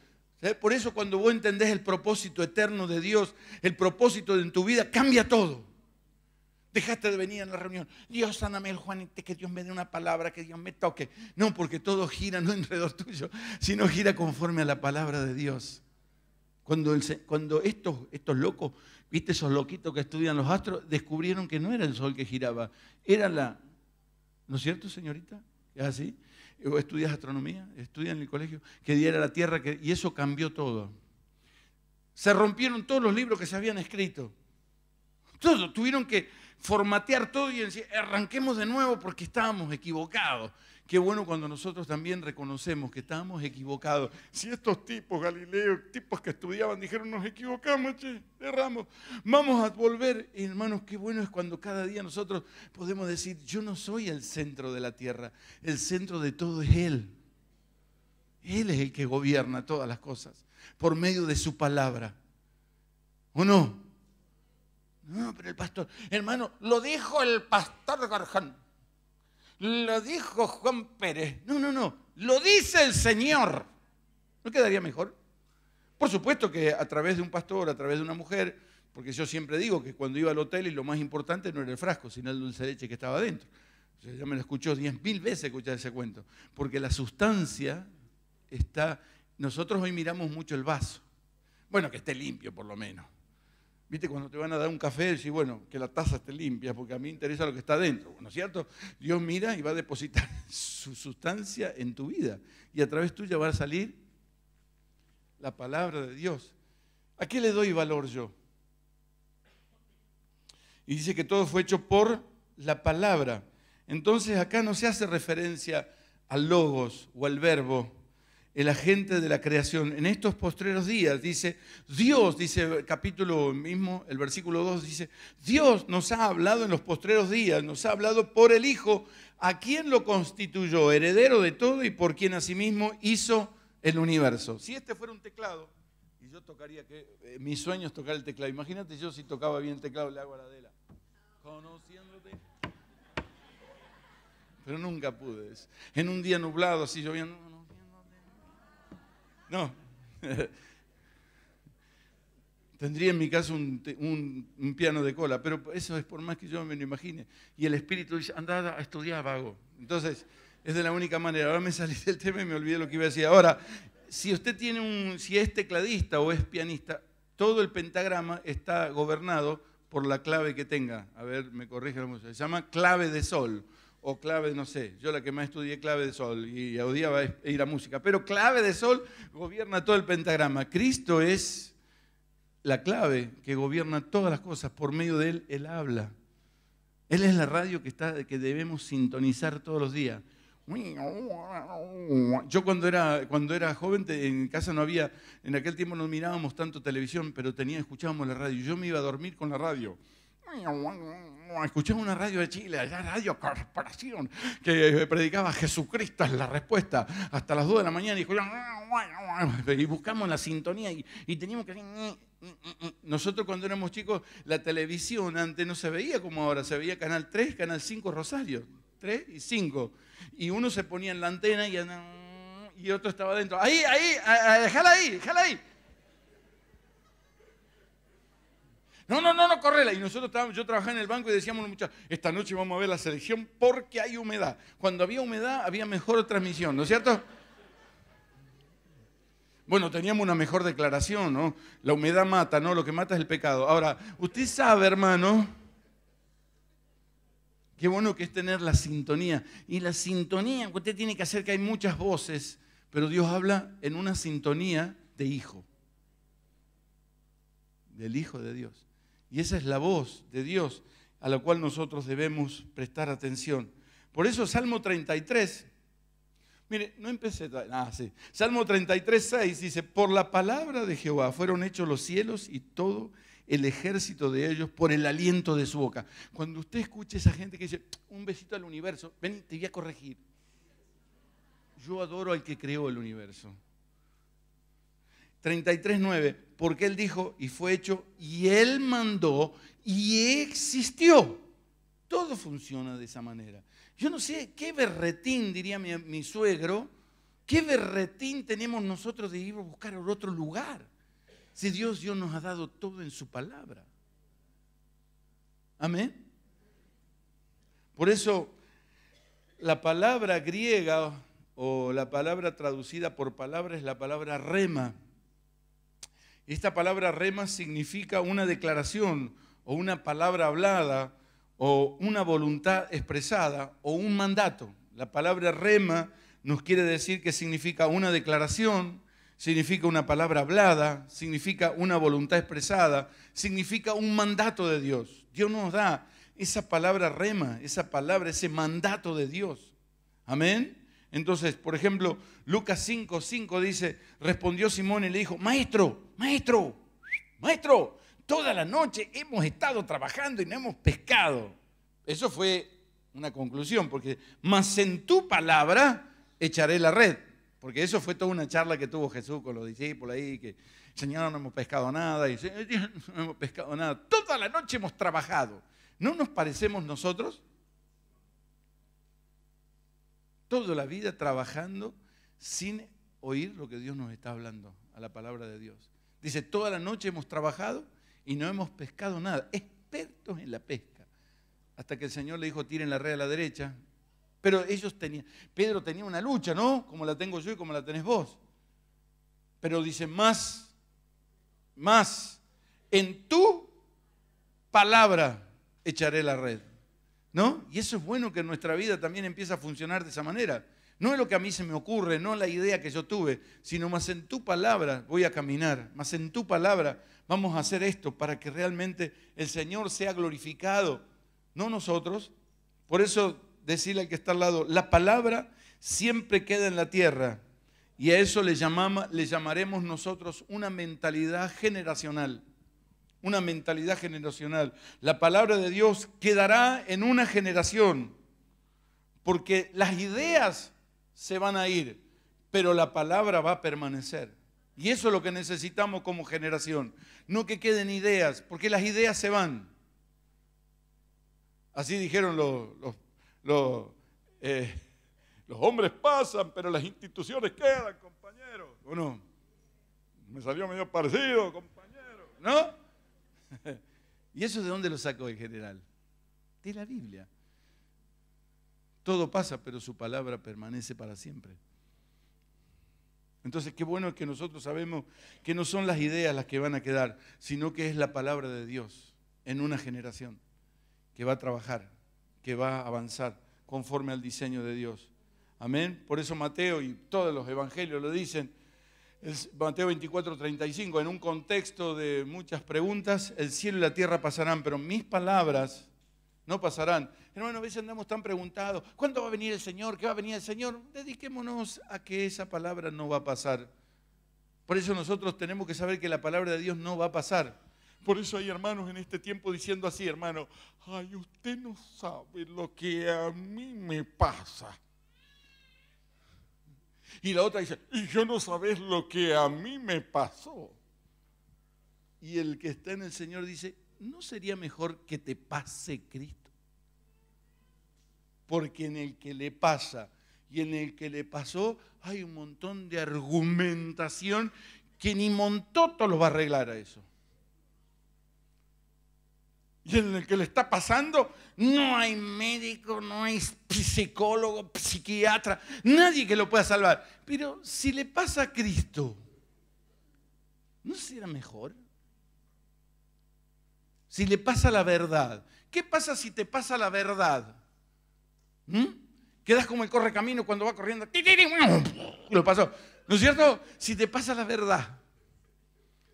Por eso cuando vos entendés el propósito eterno de Dios, el propósito en tu vida, cambia todo. Dejaste de venir a la reunión. Dios, sáname el Juanete, que Dios me dé una palabra, que Dios me toque. No, porque todo gira no enredo tuyo, sino gira conforme a la palabra de Dios. Cuando, cuando estos, estos locos, viste esos loquitos que estudian los astros, descubrieron que no era el sol que giraba, era la... ¿No es cierto, señorita? ¿Es así? ¿O estudias astronomía? ¿Estudias en el colegio? Que diera la Tierra, que, y eso cambió todo. Se rompieron todos los libros que se habían escrito. Todos tuvieron que formatear todo y decir, arranquemos de nuevo porque estábamos equivocados. Qué bueno cuando nosotros también reconocemos que estábamos equivocados. Si estos tipos, Galileo, tipos que estudiaban, dijeron, nos equivocamos, erramos, vamos a volver. hermanos, qué bueno es cuando cada día nosotros podemos decir, yo no soy el centro de la tierra, el centro de todo es Él. Él es el que gobierna todas las cosas por medio de su palabra. ¿O no? No, pero el pastor, hermano, lo dijo el pastor Garján, Lo dijo Juan Pérez. No, no, no. Lo dice el Señor. ¿No quedaría mejor? Por supuesto que a través de un pastor, a través de una mujer, porque yo siempre digo que cuando iba al hotel y lo más importante no era el frasco, sino el dulce leche que estaba adentro. yo ya me lo escuchó diez mil veces escuchar ese cuento. Porque la sustancia está. Nosotros hoy miramos mucho el vaso. Bueno, que esté limpio por lo menos. Viste, cuando te van a dar un café, decís, bueno, que la taza esté limpia, porque a mí interesa lo que está dentro. es ¿cierto? Dios mira y va a depositar su sustancia en tu vida. Y a través tuya va a salir la palabra de Dios. ¿A qué le doy valor yo? Y dice que todo fue hecho por la palabra. Entonces acá no se hace referencia al logos o al verbo, el agente de la creación. En estos postreros días dice, Dios, dice el capítulo mismo, el versículo 2 dice, Dios nos ha hablado en los postreros días, nos ha hablado por el Hijo, a quien lo constituyó heredero de todo y por quien asimismo hizo el universo. Si este fuera un teclado, y yo tocaría que, mis eh, mi sueño es tocar el teclado, imagínate yo si tocaba bien el teclado, le hago a la Adela, conociéndote pero nunca pude. En un día nublado, así lloviendo, no. Tendría en mi caso un, piano de cola, pero eso es por más que yo me lo imagine. Y el espíritu dice, anda a estudiar, vago. Entonces, es de la única manera. Ahora me salí del tema y me olvidé lo que iba a decir. Ahora, si usted tiene un, si es tecladista o es pianista, todo el pentagrama está gobernado por la clave que tenga. A ver, me corrige, se llama clave de sol o clave, no sé, yo la que más estudié clave de sol y odiaba ir a música, pero clave de sol gobierna todo el pentagrama. Cristo es la clave que gobierna todas las cosas, por medio de Él, Él habla. Él es la radio que, está, que debemos sintonizar todos los días. Yo cuando era, cuando era joven en casa no había, en aquel tiempo no mirábamos tanto televisión, pero tenía, escuchábamos la radio. Yo me iba a dormir con la radio. escuchamos una radio de Chile, la radio Corporación, que eh, predicaba Jesucristo es la respuesta hasta las 2 de la mañana. Y, buscamos la sintonía y, teníamos que... Nosotros cuando éramos chicos, la televisión antes no se veía como ahora, se veía Canal 3, Canal 5 Rosario, 3 y 5. Y uno se ponía en la antena y, y otro estaba adentro. Ahí, ahí, déjala ahí, déjala ahí. no, no, no, no, correla. Y nosotros estábamos, yo trabajaba en el banco y decíamos los esta noche vamos a ver la selección porque hay humedad. Cuando había humedad había mejor transmisión, ¿no es cierto? Bueno, teníamos una mejor declaración, ¿no? La humedad mata, ¿no? Lo que mata es el pecado. Ahora, usted sabe, hermano, qué bueno que es tener la sintonía. Y la sintonía, usted tiene que hacer que hay muchas voces, pero Dios habla en una sintonía de hijo. Del hijo de Dios. Y esa es la voz de Dios a la cual nosotros debemos prestar atención. Por eso Salmo 33, mire, no empecé, ah, sí. Salmo 33, 6 dice, por la palabra de Jehová fueron hechos los cielos y todo el ejército de ellos por el aliento de su boca. Cuando usted escucha a esa gente que dice, un besito al universo, ven, te voy a corregir. Yo adoro al que creó el universo. 33.9 porque Él dijo y fue hecho, y Él mandó y existió. Todo funciona de esa manera. Yo no sé qué berretín, diría mi, suegro, qué berretín tenemos nosotros de ir a buscar otro lugar, si Dios, Dios nos ha dado todo en su palabra. Amén. Por eso, la palabra griega o la palabra traducida por palabra es la palabra rema esta palabra rema significa una declaración o una palabra hablada o una voluntad expresada o un mandato. La palabra rema nos quiere decir que significa una declaración, significa una palabra hablada, significa una voluntad expresada, significa un mandato de Dios. Dios nos da esa palabra rema, esa palabra, ese mandato de Dios. Amén. Entonces, por ejemplo, Lucas 5, 5 dice, respondió Simón y le dijo, maestro, maestro, maestro, toda la noche hemos estado trabajando y no hemos pescado. Eso fue una conclusión, porque más en tu palabra echaré la red. Porque eso fue toda una charla que tuvo Jesús con los discípulos ahí, que Señor, no hemos pescado nada, y no hemos pescado nada. Toda la noche hemos trabajado. ¿No nos parecemos nosotros? toda la vida trabajando sin oír lo que Dios nos está hablando, a la palabra de Dios. Dice, toda la noche hemos trabajado y no hemos pescado nada, expertos en la pesca. Hasta que el Señor le dijo, tiren la red a la derecha. Pero ellos tenían, Pedro tenía una lucha, ¿no? Como la tengo yo y como la tenés vos. Pero dice, más, más, en tu palabra echaré la red. Y eso es bueno que nuestra vida también empiece a funcionar de esa manera. No es lo que a mí se me ocurre, no la idea que yo tuve, sino más en tu palabra voy a caminar, más en tu palabra vamos a hacer esto para que realmente el Señor sea glorificado, no nosotros. Por eso decirle al que está al lado, la palabra siempre queda en la tierra y a eso le, llamamos, le llamaremos nosotros una mentalidad generacional una mentalidad generacional. La palabra de Dios quedará en una generación, porque las ideas se van a ir, pero la palabra va a permanecer. Y eso es lo que necesitamos como generación, no que queden ideas, porque las ideas se van. Así dijeron los, eh, los, hombres pasan, pero las instituciones quedan, compañeros. Bueno, me salió medio parecido, compañero. ¿No? ¿Y eso de dónde lo sacó el general? De la Biblia. Todo pasa, pero su palabra permanece para siempre. Entonces, qué bueno que nosotros sabemos que no son las ideas las que van a quedar, sino que es la palabra de Dios en una generación que va a trabajar, que va a avanzar conforme al diseño de Dios. Amén. Por eso Mateo y todos los evangelios lo dicen, Mateo 24, 35, en un contexto de muchas preguntas, el cielo y la tierra pasarán, pero mis palabras no pasarán. Hermano, a veces andamos tan preguntados, ¿cuándo va a venir el Señor? ¿Qué va a venir el Señor? Dediquémonos a que esa palabra no va a pasar. Por eso nosotros tenemos que saber que la palabra de Dios no va a pasar. Por eso hay hermanos en este tiempo diciendo así, hermano, ay, usted no sabe lo que a mí me pasa. Y la otra dice, y yo no sabes lo que a mí me pasó. Y el que está en el Señor dice, ¿no sería mejor que te pase Cristo? Porque en el que le pasa y en el que le pasó hay un montón de argumentación que ni Montoto lo va a arreglar a eso y en el que le está pasando, no hay médico, no hay psicólogo, psiquiatra, nadie que lo pueda salvar. Pero si le pasa a Cristo, ¿no será mejor? Si le pasa la verdad, ¿qué pasa si te pasa la verdad? ¿Mm? Quedas como el correcamino cuando va corriendo. Lo pasó. ¿No es cierto? Si te pasa la verdad.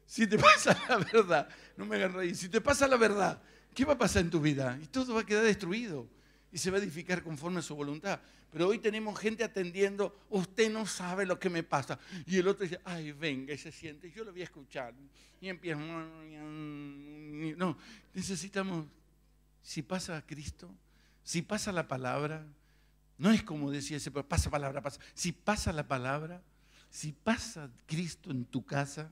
Si te pasa la verdad. No me hagas reír. Si te pasa la verdad ¿Qué va a pasar en tu vida? Y todo va a quedar destruido y se va a edificar conforme a su voluntad. Pero hoy tenemos gente atendiendo, usted no sabe lo que me pasa. Y el otro dice, ay, venga, y se siente, yo lo voy a escuchar. Y empieza, no, necesitamos, si pasa Cristo, si pasa la palabra, no es como decía ese, pasa palabra, pasa. Si pasa la palabra, si pasa Cristo en tu casa,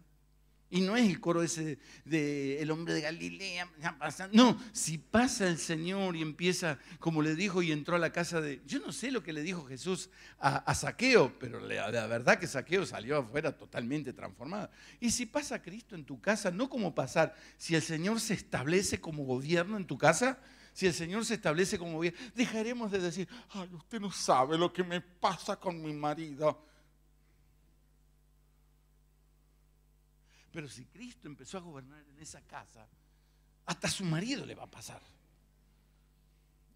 y no es el coro ese de el hombre de Galilea, No, si pasa el Señor y empieza, como le dijo, y entró a la casa de. Yo no sé lo que le dijo Jesús a, Saqueo, pero la, verdad que Saqueo salió afuera totalmente transformado. Y si pasa Cristo en tu casa, no como pasar, si el Señor se establece como gobierno en tu casa. Si el Señor se establece como gobierno, dejaremos de decir, usted no sabe lo que me pasa con mi marido. Pero si Cristo empezó a gobernar en esa casa, hasta su marido le va a pasar.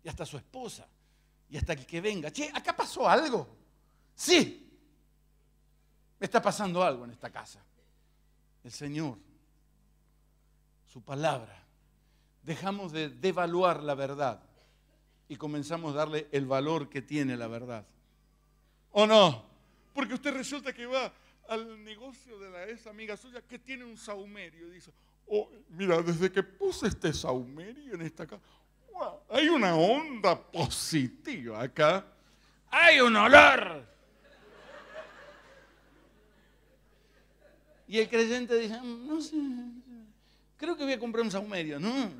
Y hasta su esposa. Y hasta que venga. Che, acá pasó algo. Sí. está pasando algo en esta casa. El Señor, su palabra. Dejamos de devaluar la verdad y comenzamos a darle el valor que tiene la verdad. ¿O no? Porque usted resulta que va al negocio de la, esa amiga suya que tiene un saumerio. Y dice, oh, mira, desde que puse este saumerio en esta casa, hay una onda positiva acá. Hay un olor. Y el creyente dice, mm, no sé, creo que voy a comprar un saumerio. No.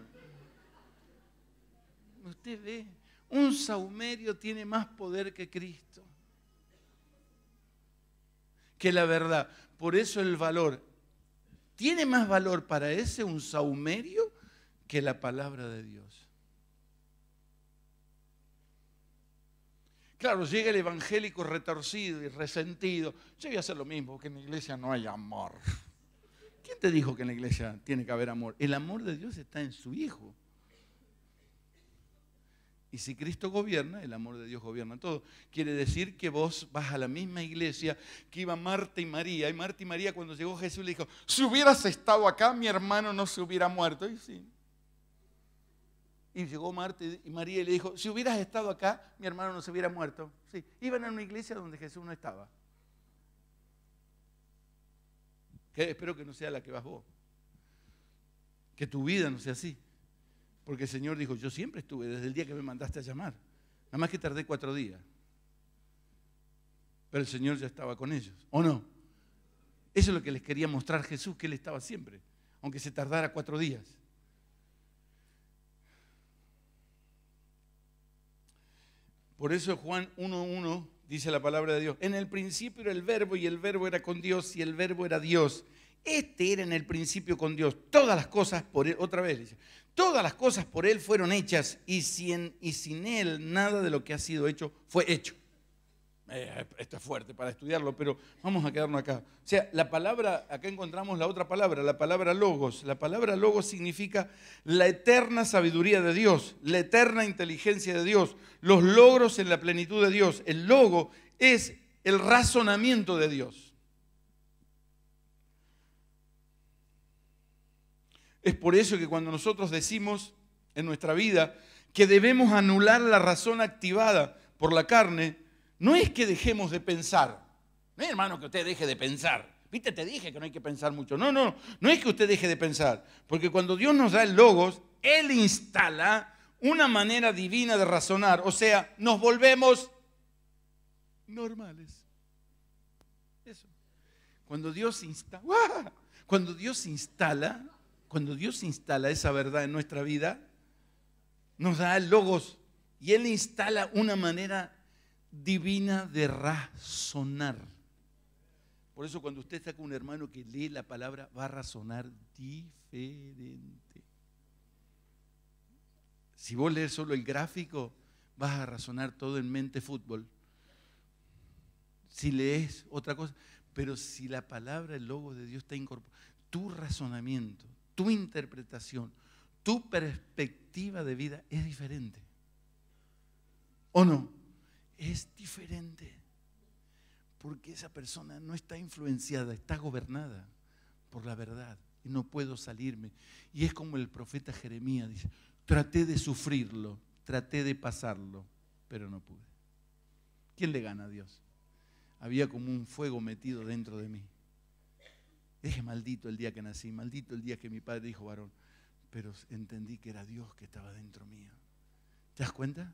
Usted ve, un saumerio tiene más poder que Cristo que la verdad. Por eso el valor tiene más valor para ese un saumerio que la palabra de Dios. Claro, llega el evangélico retorcido y resentido. Yo voy a hacer lo mismo, que en la iglesia no hay amor. ¿Quién te dijo que en la iglesia tiene que haber amor? El amor de Dios está en su Hijo. Y si Cristo gobierna, el amor de Dios gobierna todo. Quiere decir que vos vas a la misma iglesia que iba Marta y María. Y Marta y María cuando llegó Jesús le dijo, si hubieras estado acá, mi hermano no se hubiera muerto. Y sí. Y llegó Marta y María y le dijo, si hubieras estado acá, mi hermano no se hubiera muerto. Sí, iban a una iglesia donde Jesús no estaba. Que espero que no sea la que vas vos. Que tu vida no sea así. Porque el Señor dijo, yo siempre estuve desde el día que me mandaste a llamar. Nada más que tardé cuatro días. Pero el Señor ya estaba con ellos, ¿o no? Eso es lo que les quería mostrar Jesús, que Él estaba siempre, aunque se tardara cuatro días. Por eso Juan 1.1 dice la palabra de Dios, en el principio era el verbo y el verbo era con Dios y el verbo era Dios. Este era en el principio con Dios. Todas las cosas por e-, otra vez, Todas las cosas por Él fueron hechas y sin, Él nada de lo que ha sido hecho fue hecho. Eh, esto es fuerte para estudiarlo, pero vamos a quedarnos acá. O sea, la palabra, acá encontramos la otra palabra, la palabra logos. La palabra logos significa la eterna sabiduría de Dios, la eterna inteligencia de Dios, los logros en la plenitud de Dios. El logo es el razonamiento de Dios. Es por eso que cuando nosotros decimos en nuestra vida que debemos anular la razón activada por la carne, no es que dejemos de pensar. No es, hermano, que usted deje de pensar. Viste, te dije que no hay que pensar mucho. No, no, no es que usted deje de pensar. Porque cuando Dios nos da el logos, Él instala una manera divina de razonar. O sea, nos volvemos normales. Eso. Cuando Dios instala, cuando Dios instala cuando Dios instala esa verdad en nuestra vida, nos da el logos y Él instala una manera divina de razonar. Por eso cuando usted está con un hermano que lee la palabra, va a razonar diferente. Si vos lees solo el gráfico, vas a razonar todo en mente fútbol. Si lees otra cosa, pero si la palabra, el logo de Dios está incorporado, tu razonamiento tu interpretación, tu perspectiva de vida es diferente. ¿O no? Es diferente. Porque esa persona no está influenciada, está gobernada por la verdad y no puedo salirme. Y es como el profeta Jeremías dice, traté de sufrirlo, traté de pasarlo, pero no pude. ¿Quién le gana a Dios? Había como un fuego metido dentro de mí deje maldito el día que nací, maldito el día que mi padre dijo varón. Pero entendí que era Dios que estaba dentro mío. ¿Te das cuenta?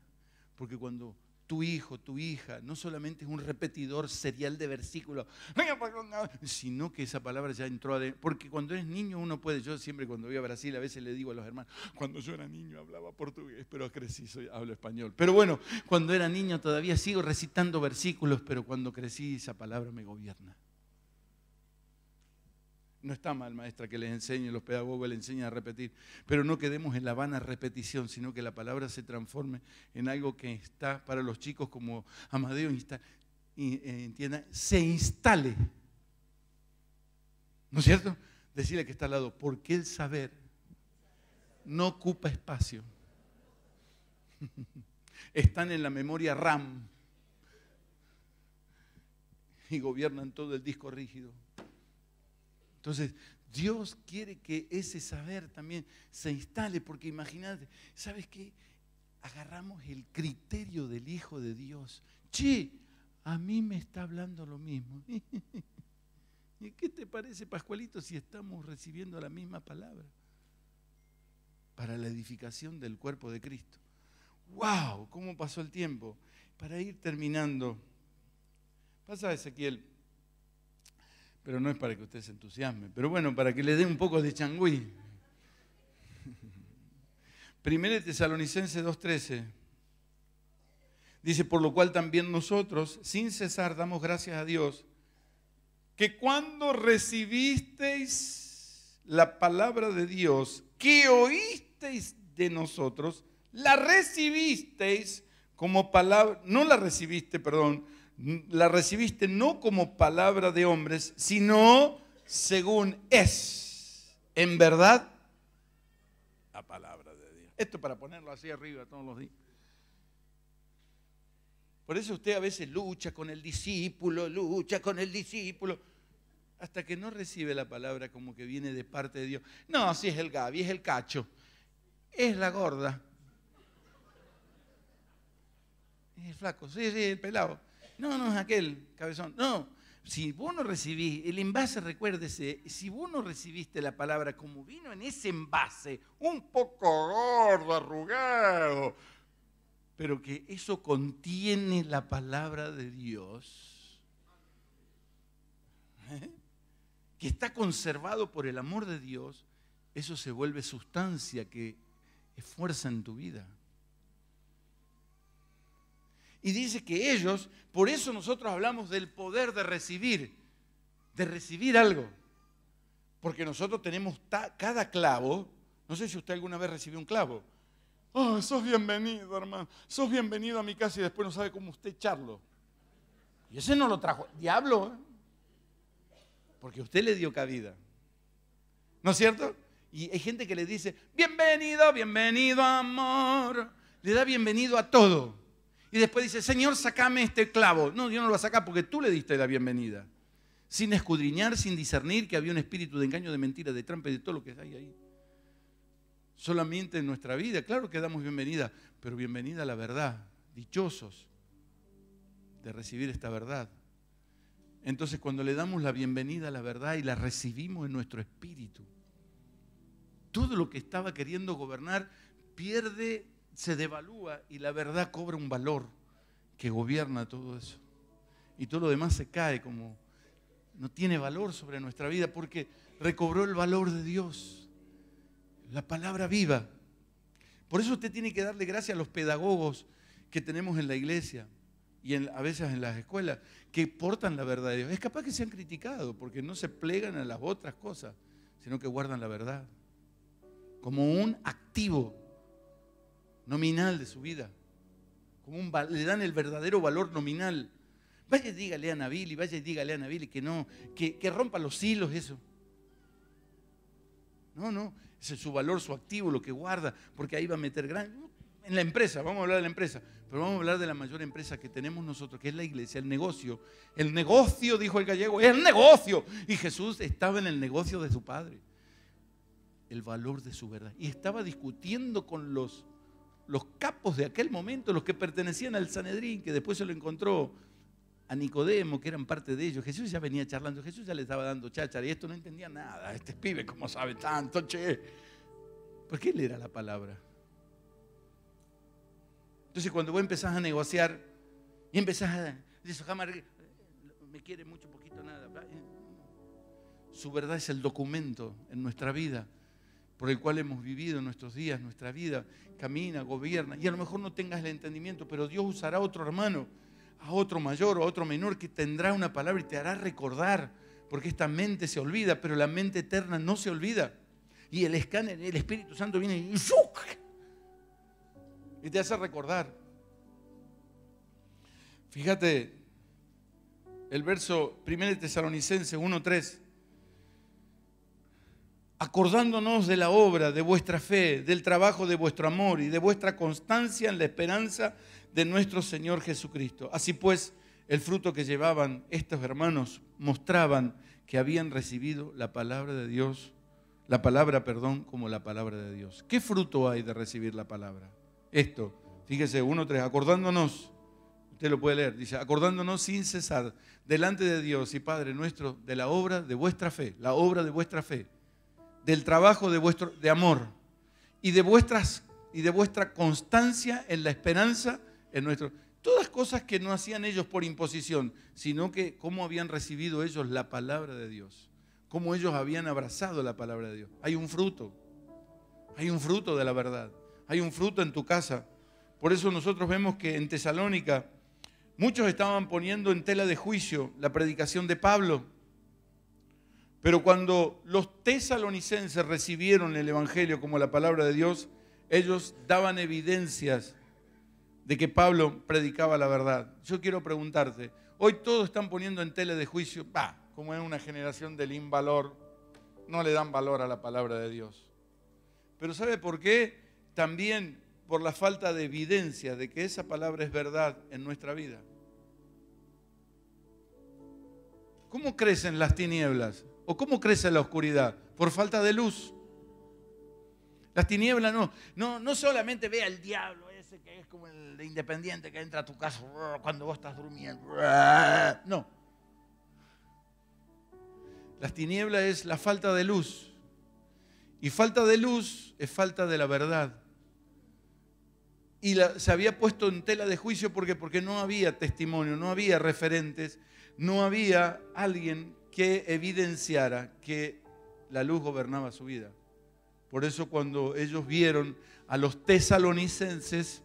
Porque cuando tu hijo, tu hija, no solamente es un repetidor serial de versículos, pues, sino que esa palabra ya entró adentro. Porque cuando eres niño uno puede, yo siempre cuando voy a Brasil a veces le digo a los hermanos, cuando yo era niño hablaba portugués, pero crecí, soy, hablo español. Pero bueno, cuando era niño todavía sigo recitando versículos, pero cuando crecí esa palabra me gobierna. No está mal, maestra, que les enseñe, los pedagogos le enseñan a repetir, pero no quedemos en la vana repetición, sino que la palabra se transforme en algo que está para los chicos como Amadeo eh, entienda, se instale. ¿No es cierto? Decirle que está al lado, porque el saber no ocupa espacio. Están en la memoria RAM y gobiernan todo el disco rígido. Entonces, Dios quiere que ese saber también se instale, porque imagínate, ¿sabes qué? Agarramos el criterio del Hijo de Dios. Che, a mí me está hablando lo mismo. ¿Y qué te parece, Pascualito, si estamos recibiendo la misma palabra? Para la edificación del cuerpo de Cristo. ¡Wow! ¿Cómo pasó el tiempo? Para ir terminando. Pasa Ezequiel pero no es para que usted se entusiasme. Pero bueno, para que le dé un poco de changüí. Primero Tesalonicense 2.13. Dice, por lo cual también nosotros, sin cesar, damos gracias a Dios, que cuando recibisteis la palabra de Dios, que oísteis de nosotros, la recibisteis como palabra, no la recibiste, perdón, la recibiste no como palabra de hombres, sino según es, en verdad, la palabra de Dios. Esto para ponerlo así arriba todos los días. Por eso usted a veces lucha con el discípulo, lucha con el discípulo, hasta que no recibe la palabra como que viene de parte de Dios. No, si es el Gaby, es el cacho, es la gorda, es el flaco, sí, sí, el pelado. No, no es aquel, cabezón. No, si vos no recibís, el envase, recuérdese, si vos no recibiste la palabra como vino en ese envase, un poco gordo, arrugado, pero que eso contiene la palabra de Dios, ¿eh? que está conservado por el amor de Dios, eso se vuelve sustancia que es fuerza en tu vida. Y dice que ellos, por eso nosotros hablamos del poder de recibir, de recibir algo. Porque nosotros tenemos cada clavo, no sé si usted alguna vez recibió un clavo. Oh, sos bienvenido, hermano. Sos bienvenido a mi casa y después no sabe cómo usted echarlo. Y ese no lo trajo. Diablo, ¿eh? Porque usted le dio cabida. ¿No es cierto? Y hay gente que le dice, bienvenido, bienvenido, amor. Le da bienvenido a todo y después dice, Señor, sacame este clavo. No, Dios no lo va porque tú le diste la bienvenida. Sin escudriñar, sin discernir que había un espíritu de engaño, de mentira, de trampa y de todo lo que hay ahí. Solamente en nuestra vida, claro que damos bienvenida, pero bienvenida a la verdad. Dichosos de recibir esta verdad. Entonces cuando le damos la bienvenida a la verdad y la recibimos en nuestro espíritu, todo lo que estaba queriendo gobernar pierde se devalúa y la verdad cobra un valor que gobierna todo eso. Y todo lo demás se cae como no tiene valor sobre nuestra vida porque recobró el valor de Dios, la palabra viva. Por eso usted tiene que darle gracias a los pedagogos que tenemos en la iglesia y a veces en las escuelas que portan la verdad de Dios. Es capaz que se han criticado porque no se plegan a las otras cosas, sino que guardan la verdad como un activo nominal de su vida. Como un, le dan el verdadero valor nominal. Vaya y dígale a Nabili, vaya y dígale a Nabili que no, que, rompa los hilos eso. No, no, es su valor, su activo, lo que guarda, porque ahí va a meter gran... En la empresa, vamos a hablar de la empresa, pero vamos a hablar de la mayor empresa que tenemos nosotros, que es la iglesia, el negocio. El negocio, dijo el gallego, es el negocio. Y Jesús estaba en el negocio de su padre, el valor de su verdad. Y estaba discutiendo con los los capos de aquel momento, los que pertenecían al Sanedrín, que después se lo encontró a Nicodemo, que eran parte de ellos. Jesús ya venía charlando, Jesús ya le estaba dando cháchara y esto no entendía nada. Este pibe, ¿cómo sabe tanto, che? qué le era la palabra. Entonces, cuando vos empezás a negociar y empezás a. Dices, eh, me quiere mucho, poquito, nada. Eh, su verdad es el documento en nuestra vida por el cual hemos vivido nuestros días, nuestra vida, camina, gobierna. Y a lo mejor no tengas el entendimiento, pero Dios usará a otro hermano, a otro mayor o a otro menor que tendrá una palabra y te hará recordar, porque esta mente se olvida, pero la mente eterna no se olvida. Y el escáner, el Espíritu Santo viene y, y te hace recordar. Fíjate, el verso 1 Tesalonicense 1.3 acordándonos de la obra, de vuestra fe, del trabajo de vuestro amor y de vuestra constancia en la esperanza de nuestro Señor Jesucristo. Así pues, el fruto que llevaban estos hermanos mostraban que habían recibido la palabra de Dios, la palabra, perdón, como la palabra de Dios. ¿Qué fruto hay de recibir la palabra? Esto, fíjese, 3, acordándonos, usted lo puede leer, dice, acordándonos sin cesar delante de Dios y Padre nuestro de la obra de vuestra fe, la obra de vuestra fe del trabajo de vuestro de amor y de vuestras y de vuestra constancia en la esperanza en nuestro todas cosas que no hacían ellos por imposición, sino que cómo habían recibido ellos la palabra de Dios, cómo ellos habían abrazado la palabra de Dios. Hay un fruto. Hay un fruto de la verdad. Hay un fruto en tu casa. Por eso nosotros vemos que en Tesalónica muchos estaban poniendo en tela de juicio la predicación de Pablo pero cuando los tesalonicenses recibieron el Evangelio como la palabra de Dios, ellos daban evidencias de que Pablo predicaba la verdad. Yo quiero preguntarte, hoy todos están poniendo en tele de juicio, bah, como es una generación del invalor, no le dan valor a la palabra de Dios. Pero ¿sabe por qué? También por la falta de evidencia de que esa palabra es verdad en nuestra vida. ¿Cómo crecen las tinieblas? ¿O cómo crece la oscuridad? Por falta de luz. Las tinieblas no. No, no solamente vea el diablo ese que es como el independiente que entra a tu casa cuando vos estás durmiendo. No. Las tinieblas es la falta de luz. Y falta de luz es falta de la verdad. Y se había puesto en tela de juicio porque no había testimonio, no había referentes, no había alguien que evidenciara que la luz gobernaba su vida. Por eso cuando ellos vieron a los tesalonicenses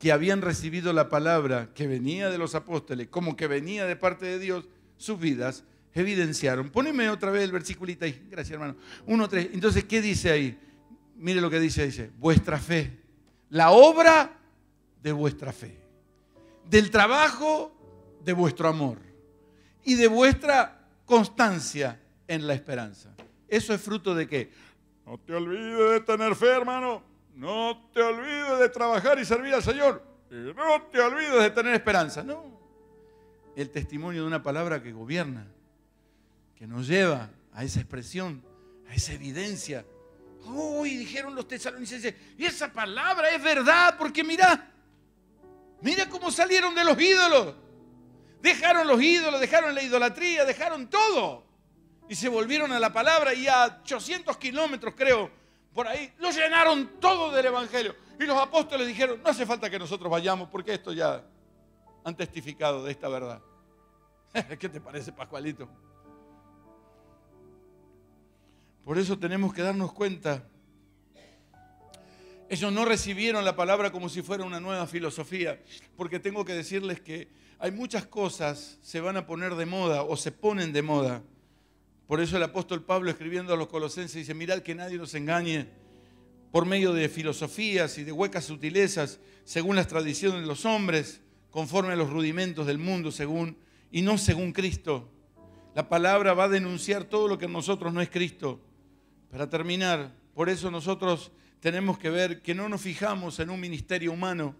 que habían recibido la palabra que venía de los apóstoles, como que venía de parte de Dios, sus vidas evidenciaron. Poneme otra vez el versículo ahí. Gracias, hermano. uno, tres Entonces, ¿qué dice ahí? Mire lo que dice, dice, vuestra fe, la obra de vuestra fe, del trabajo de vuestro amor y de vuestra constancia en la esperanza. Eso es fruto de qué? No te olvides de tener fe, hermano. No te olvides de trabajar y servir al Señor. Y no te olvides de tener esperanza. No. El testimonio de una palabra que gobierna, que nos lleva a esa expresión, a esa evidencia. Uy, dijeron los tesalonicenses, y esa palabra es verdad, porque mira, mira cómo salieron de los ídolos. Dejaron los ídolos, dejaron la idolatría, dejaron todo. Y se volvieron a la palabra y a 800 kilómetros, creo, por ahí, lo llenaron todo del Evangelio. Y los apóstoles dijeron, no hace falta que nosotros vayamos porque esto ya han testificado de esta verdad. ¿Qué te parece, Pascualito? Por eso tenemos que darnos cuenta. Ellos no recibieron la palabra como si fuera una nueva filosofía, porque tengo que decirles que hay muchas cosas se van a poner de moda o se ponen de moda. Por eso el apóstol Pablo escribiendo a los colosenses dice, mirad que nadie nos engañe por medio de filosofías y de huecas sutilezas, según las tradiciones de los hombres, conforme a los rudimentos del mundo, según, y no según Cristo. La palabra va a denunciar todo lo que en nosotros no es Cristo. Para terminar, por eso nosotros tenemos que ver que no nos fijamos en un ministerio humano,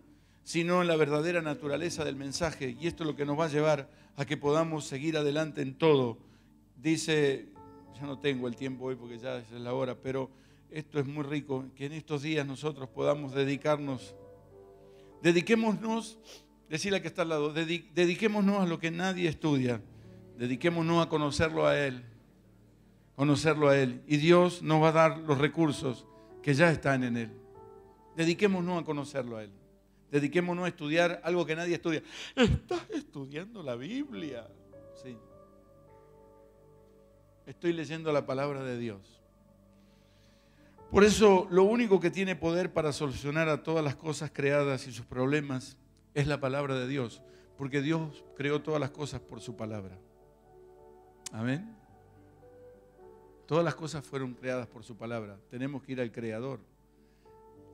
sino en la verdadera naturaleza del mensaje. Y esto es lo que nos va a llevar a que podamos seguir adelante en todo. Dice, ya no tengo el tiempo hoy porque ya es la hora, pero esto es muy rico, que en estos días nosotros podamos dedicarnos, dediquémonos, decirle que está al lado, dediquémonos a lo que nadie estudia, dediquémonos a conocerlo a Él, conocerlo a Él. Y Dios nos va a dar los recursos que ya están en Él. Dediquémonos a conocerlo a Él. Dediquémonos a estudiar algo que nadie estudia. Estás estudiando la Biblia. Sí. Estoy leyendo la palabra de Dios. Por eso lo único que tiene poder para solucionar a todas las cosas creadas y sus problemas es la palabra de Dios. Porque Dios creó todas las cosas por su palabra. Amén. Todas las cosas fueron creadas por su palabra. Tenemos que ir al Creador,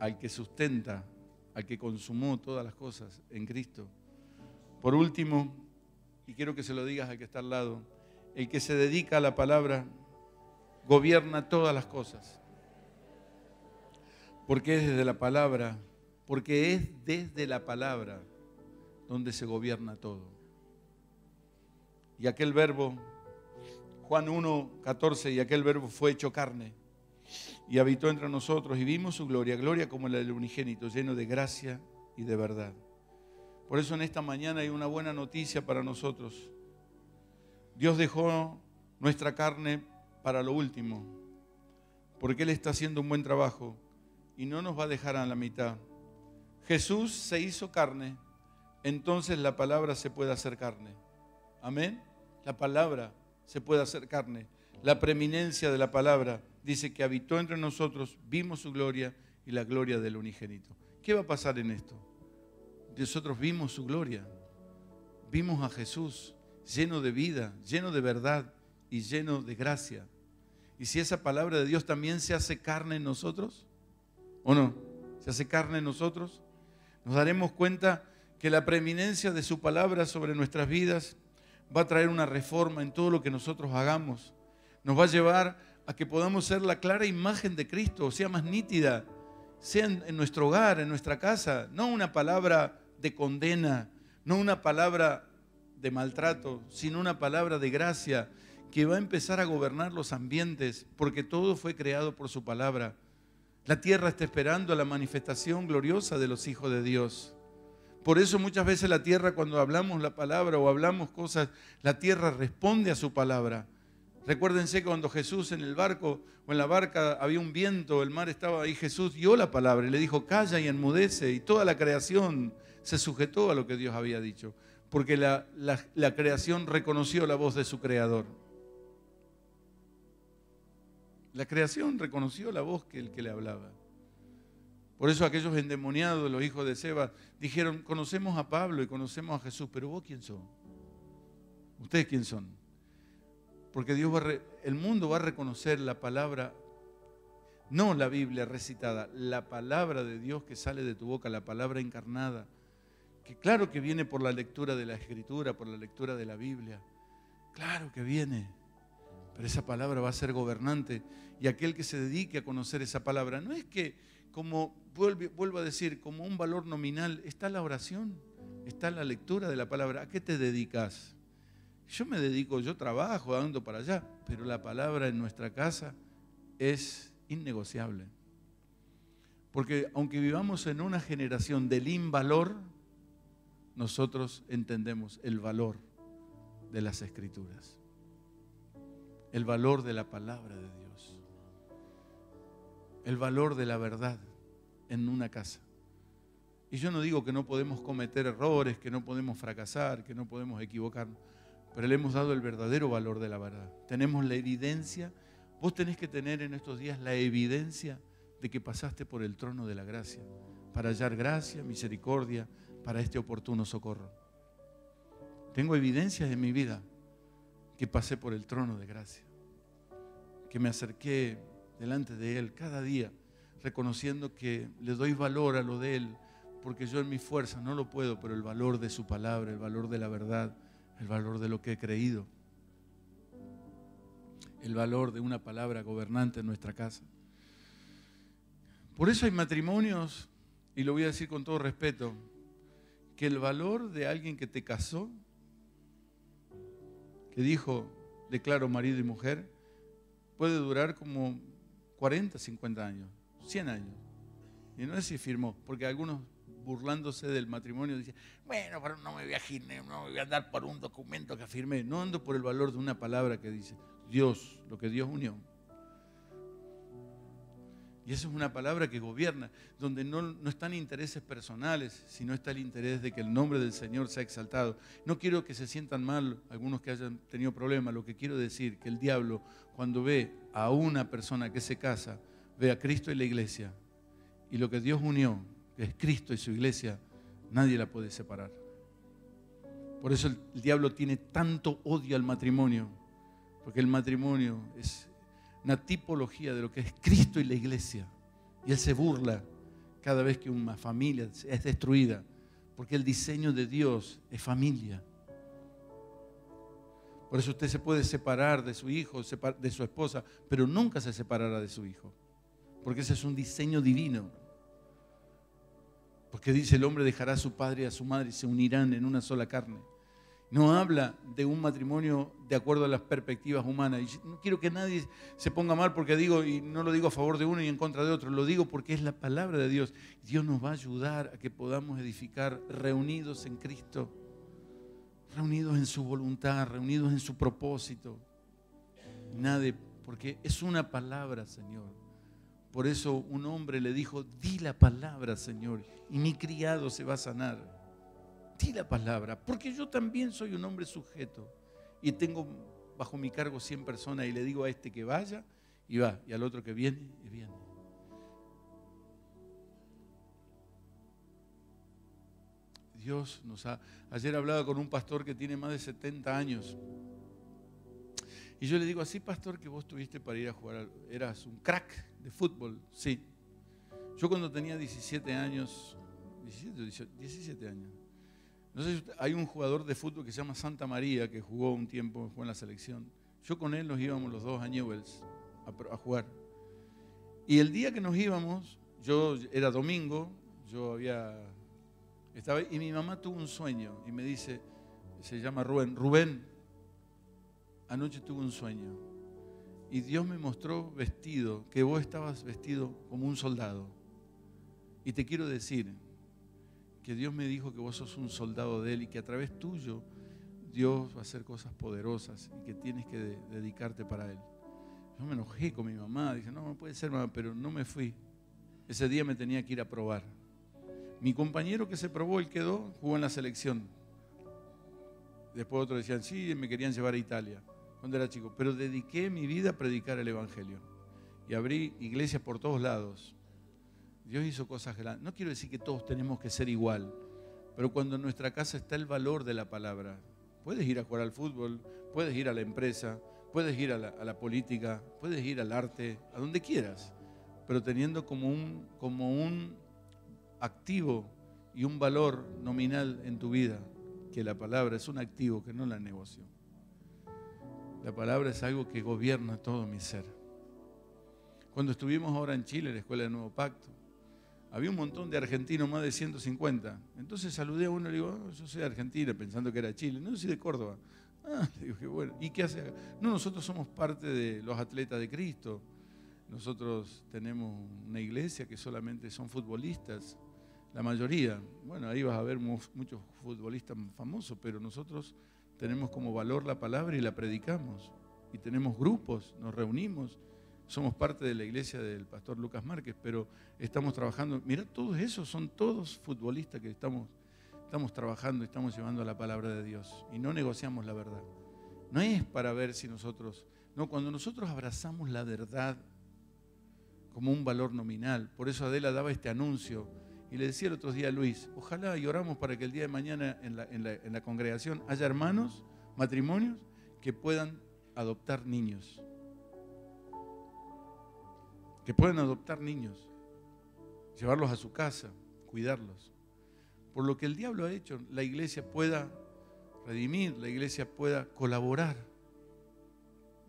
al que sustenta al que consumó todas las cosas en Cristo. Por último, y quiero que se lo digas al que está al lado, el que se dedica a la palabra gobierna todas las cosas. Porque es desde la palabra, porque es desde la palabra donde se gobierna todo. Y aquel verbo, Juan 1, 14, y aquel verbo fue hecho carne y habitó entre nosotros y vimos su gloria, gloria como la del unigénito, lleno de gracia y de verdad. Por eso en esta mañana hay una buena noticia para nosotros. Dios dejó nuestra carne para lo último, porque Él está haciendo un buen trabajo y no nos va a dejar a la mitad. Jesús se hizo carne, entonces la palabra se puede hacer carne. Amén. La palabra se puede hacer carne. La preeminencia de la palabra dice que habitó entre nosotros, vimos su gloria y la gloria del unigénito. ¿Qué va a pasar en esto? Nosotros vimos su gloria, vimos a Jesús lleno de vida, lleno de verdad y lleno de gracia. ¿Y si esa palabra de Dios también se hace carne en nosotros? ¿O no? ¿Se hace carne en nosotros? Nos daremos cuenta que la preeminencia de su palabra sobre nuestras vidas va a traer una reforma en todo lo que nosotros hagamos. Nos va a llevar a que podamos ser la clara imagen de Cristo, sea más nítida, sea en, nuestro hogar, en nuestra casa, no una palabra de condena, no una palabra de maltrato, sino una palabra de gracia que va a empezar a gobernar los ambientes, porque todo fue creado por su palabra. La tierra está esperando la manifestación gloriosa de los hijos de Dios. Por eso muchas veces la tierra, cuando hablamos la palabra o hablamos cosas, la tierra responde a su palabra. Recuérdense cuando Jesús en el barco o en la barca había un viento, el mar estaba ahí, Jesús dio la palabra y le dijo, calla y enmudece, y toda la creación se sujetó a lo que Dios había dicho, porque la, creación reconoció la voz de su creador. La creación reconoció la voz que el que le hablaba. Por eso aquellos endemoniados, los hijos de Seba, dijeron, conocemos a Pablo y conocemos a Jesús, pero vos quién son? ¿Ustedes quién son? Porque Dios va el mundo va a reconocer la palabra, no la Biblia recitada, la palabra de Dios que sale de tu boca, la palabra encarnada, que claro que viene por la lectura de la escritura, por la lectura de la Biblia, claro que viene, pero esa palabra va a ser gobernante y aquel que se dedique a conocer esa palabra, no es que, como vuelvo a decir, como un valor nominal, está la oración, está la lectura de la palabra, ¿a qué te dedicas? Yo me dedico, yo trabajo, ando para allá, pero la palabra en nuestra casa es innegociable. Porque aunque vivamos en una generación del invalor, nosotros entendemos el valor de las escrituras, el valor de la palabra de Dios, el valor de la verdad en una casa. Y yo no digo que no podemos cometer errores, que no podemos fracasar, que no podemos equivocarnos pero le hemos dado el verdadero valor de la verdad. Tenemos la evidencia, vos tenés que tener en estos días la evidencia de que pasaste por el trono de la gracia, para hallar gracia, misericordia, para este oportuno socorro. Tengo evidencias en mi vida que pasé por el trono de gracia, que me acerqué delante de Él cada día, reconociendo que le doy valor a lo de Él, porque yo en mi fuerza no lo puedo, pero el valor de su palabra, el valor de la verdad, el valor de lo que he creído, el valor de una palabra gobernante en nuestra casa. Por eso hay matrimonios, y lo voy a decir con todo respeto, que el valor de alguien que te casó, que dijo, declaro marido y mujer, puede durar como 40, 50 años, 100 años. Y no es si firmó, porque algunos burlándose del matrimonio, dice, bueno, pero no me voy a girar, no me voy a andar por un documento que afirmé. no ando por el valor de una palabra que dice Dios, lo que Dios unió. Y esa es una palabra que gobierna, donde no, están intereses personales, sino está el interés de que el nombre del Señor sea exaltado. No quiero que se sientan mal algunos que hayan tenido problemas, lo que quiero decir, que el diablo cuando ve a una persona que se casa, ve a Cristo y la iglesia, y lo que Dios unió, que es Cristo y su iglesia, nadie la puede separar. Por eso el, diablo tiene tanto odio al matrimonio, porque el matrimonio es una tipología de lo que es Cristo y la iglesia. Y él se burla cada vez que una familia es destruida, porque el diseño de Dios es familia. Por eso usted se puede separar de su hijo, de su esposa, pero nunca se separará de su hijo, porque ese es un diseño divino que dice el hombre dejará a su padre y a su madre y se unirán en una sola carne. No habla de un matrimonio de acuerdo a las perspectivas humanas. Y no quiero que nadie se ponga mal porque digo, y no lo digo a favor de uno y en contra de otro, lo digo porque es la palabra de Dios. Dios nos va a ayudar a que podamos edificar reunidos en Cristo, reunidos en su voluntad, reunidos en su propósito. Nadie, porque es una palabra, Señor por eso un hombre le dijo, di la palabra, Señor, y mi criado se va a sanar. Di la palabra, porque yo también soy un hombre sujeto y tengo bajo mi cargo 100 personas y le digo a este que vaya y va, y al otro que viene y viene. Dios nos ha... Ayer hablaba con un pastor que tiene más de 70 años. Y yo le digo, así pastor que vos tuviste para ir a jugar, eras un crack de fútbol, sí. Yo cuando tenía 17 años, 17 años, no sé, si hay un jugador de fútbol que se llama Santa María, que jugó un tiempo, jugó en la selección. Yo con él nos íbamos los dos a Newells a, jugar. Y el día que nos íbamos, yo era domingo, yo había estaba y mi mamá tuvo un sueño y me dice, se llama Rubén, Rubén, anoche tuvo un sueño y Dios me mostró vestido, que vos estabas vestido como un soldado. Y te quiero decir que Dios me dijo que vos sos un soldado de Él y que a través tuyo Dios va a hacer cosas poderosas y que tienes que dedicarte para Él. Yo me enojé con mi mamá, dije, no, no puede ser, mamá, pero no me fui. Ese día me tenía que ir a probar. Mi compañero que se probó, él quedó, jugó en la selección. Después otros decían, sí, me querían llevar a Italia chico, pero dediqué mi vida a predicar el Evangelio. Y abrí iglesias por todos lados. Dios hizo cosas grandes. No quiero decir que todos tenemos que ser igual, pero cuando en nuestra casa está el valor de la palabra, puedes ir a jugar al fútbol, puedes ir a la empresa, puedes ir a la, política, puedes ir al arte, a donde quieras, pero teniendo como un, como un activo y un valor nominal en tu vida, que la palabra es un activo que no la negocio. La palabra es algo que gobierna todo mi ser. Cuando estuvimos ahora en Chile, en la Escuela de Nuevo Pacto, había un montón de argentinos, más de 150. Entonces saludé a uno y le digo, oh, yo soy de Argentina, pensando que era Chile. No, yo soy de Córdoba. Ah, le digo, qué bueno. ¿Y qué hace No, nosotros somos parte de los atletas de Cristo. Nosotros tenemos una iglesia que solamente son futbolistas, la mayoría. Bueno, ahí vas a ver muchos futbolistas famosos, pero nosotros tenemos como valor la palabra y la predicamos. Y tenemos grupos, nos reunimos, somos parte de la iglesia del pastor Lucas Márquez, pero estamos trabajando. Mira, todos esos son todos futbolistas que estamos, estamos trabajando y estamos llevando la palabra de Dios. Y no negociamos la verdad. No es para ver si nosotros, no, cuando nosotros abrazamos la verdad como un valor nominal, por eso Adela daba este anuncio y le decía el otro día a Luis, ojalá y oramos para que el día de mañana en la, congregación haya hermanos, matrimonios, que puedan adoptar niños. Que puedan adoptar niños, llevarlos a su casa, cuidarlos. Por lo que el diablo ha hecho, la iglesia pueda redimir, la iglesia pueda colaborar.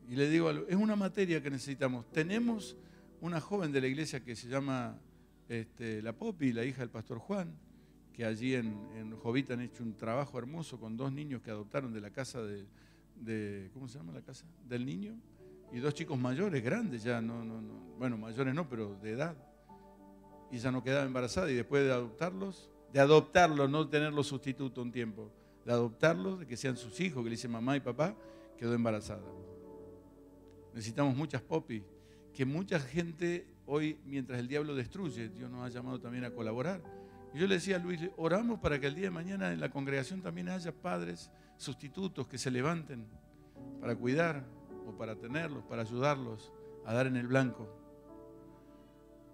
Y le digo es una materia que necesitamos. Tenemos una joven de la iglesia que se llama este, la y la hija del pastor Juan, que allí en, Jovita han hecho un trabajo hermoso con dos niños que adoptaron de la casa de, ¿cómo se llama la casa? Del niño, y dos chicos mayores, grandes ya, no, no, bueno, mayores no, pero de edad. Y ya no quedaba embarazada y después de adoptarlos, de adoptarlos, no tenerlos sustituto un tiempo, de adoptarlos, de que sean sus hijos, que le dicen mamá y papá, quedó embarazada. Necesitamos muchas Poppy. que mucha gente Hoy, mientras el diablo destruye, Dios nos ha llamado también a colaborar. yo le decía a Luis, oramos para que el día de mañana en la congregación también haya padres sustitutos que se levanten para cuidar o para tenerlos, para ayudarlos a dar en el blanco.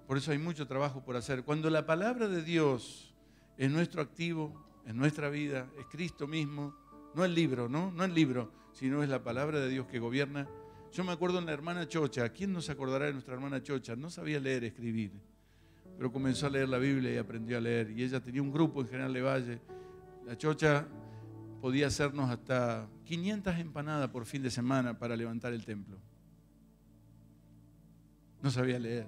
Por eso hay mucho trabajo por hacer. Cuando la palabra de Dios es nuestro activo, en nuestra vida, es Cristo mismo, no el libro, ¿no? No el libro, sino es la palabra de Dios que gobierna yo me acuerdo en la hermana Chocha, ¿quién nos acordará de nuestra hermana Chocha? No sabía leer, escribir, pero comenzó a leer la Biblia y aprendió a leer. Y ella tenía un grupo en General de Valle. La Chocha podía hacernos hasta 500 empanadas por fin de semana para levantar el templo. No sabía leer.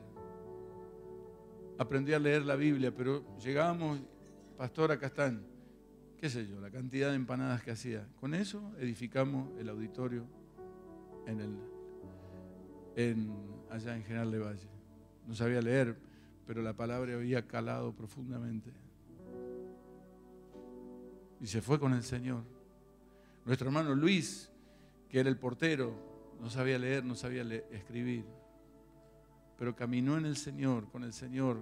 Aprendí a leer la Biblia, pero llegábamos, Pastora están, qué sé yo, la cantidad de empanadas que hacía. Con eso edificamos el auditorio en el allá en General de Valle. No sabía leer, pero la palabra había calado profundamente. Y se fue con el Señor. Nuestro hermano Luis, que era el portero, no sabía leer, no sabía escribir, pero caminó en el Señor, con el Señor,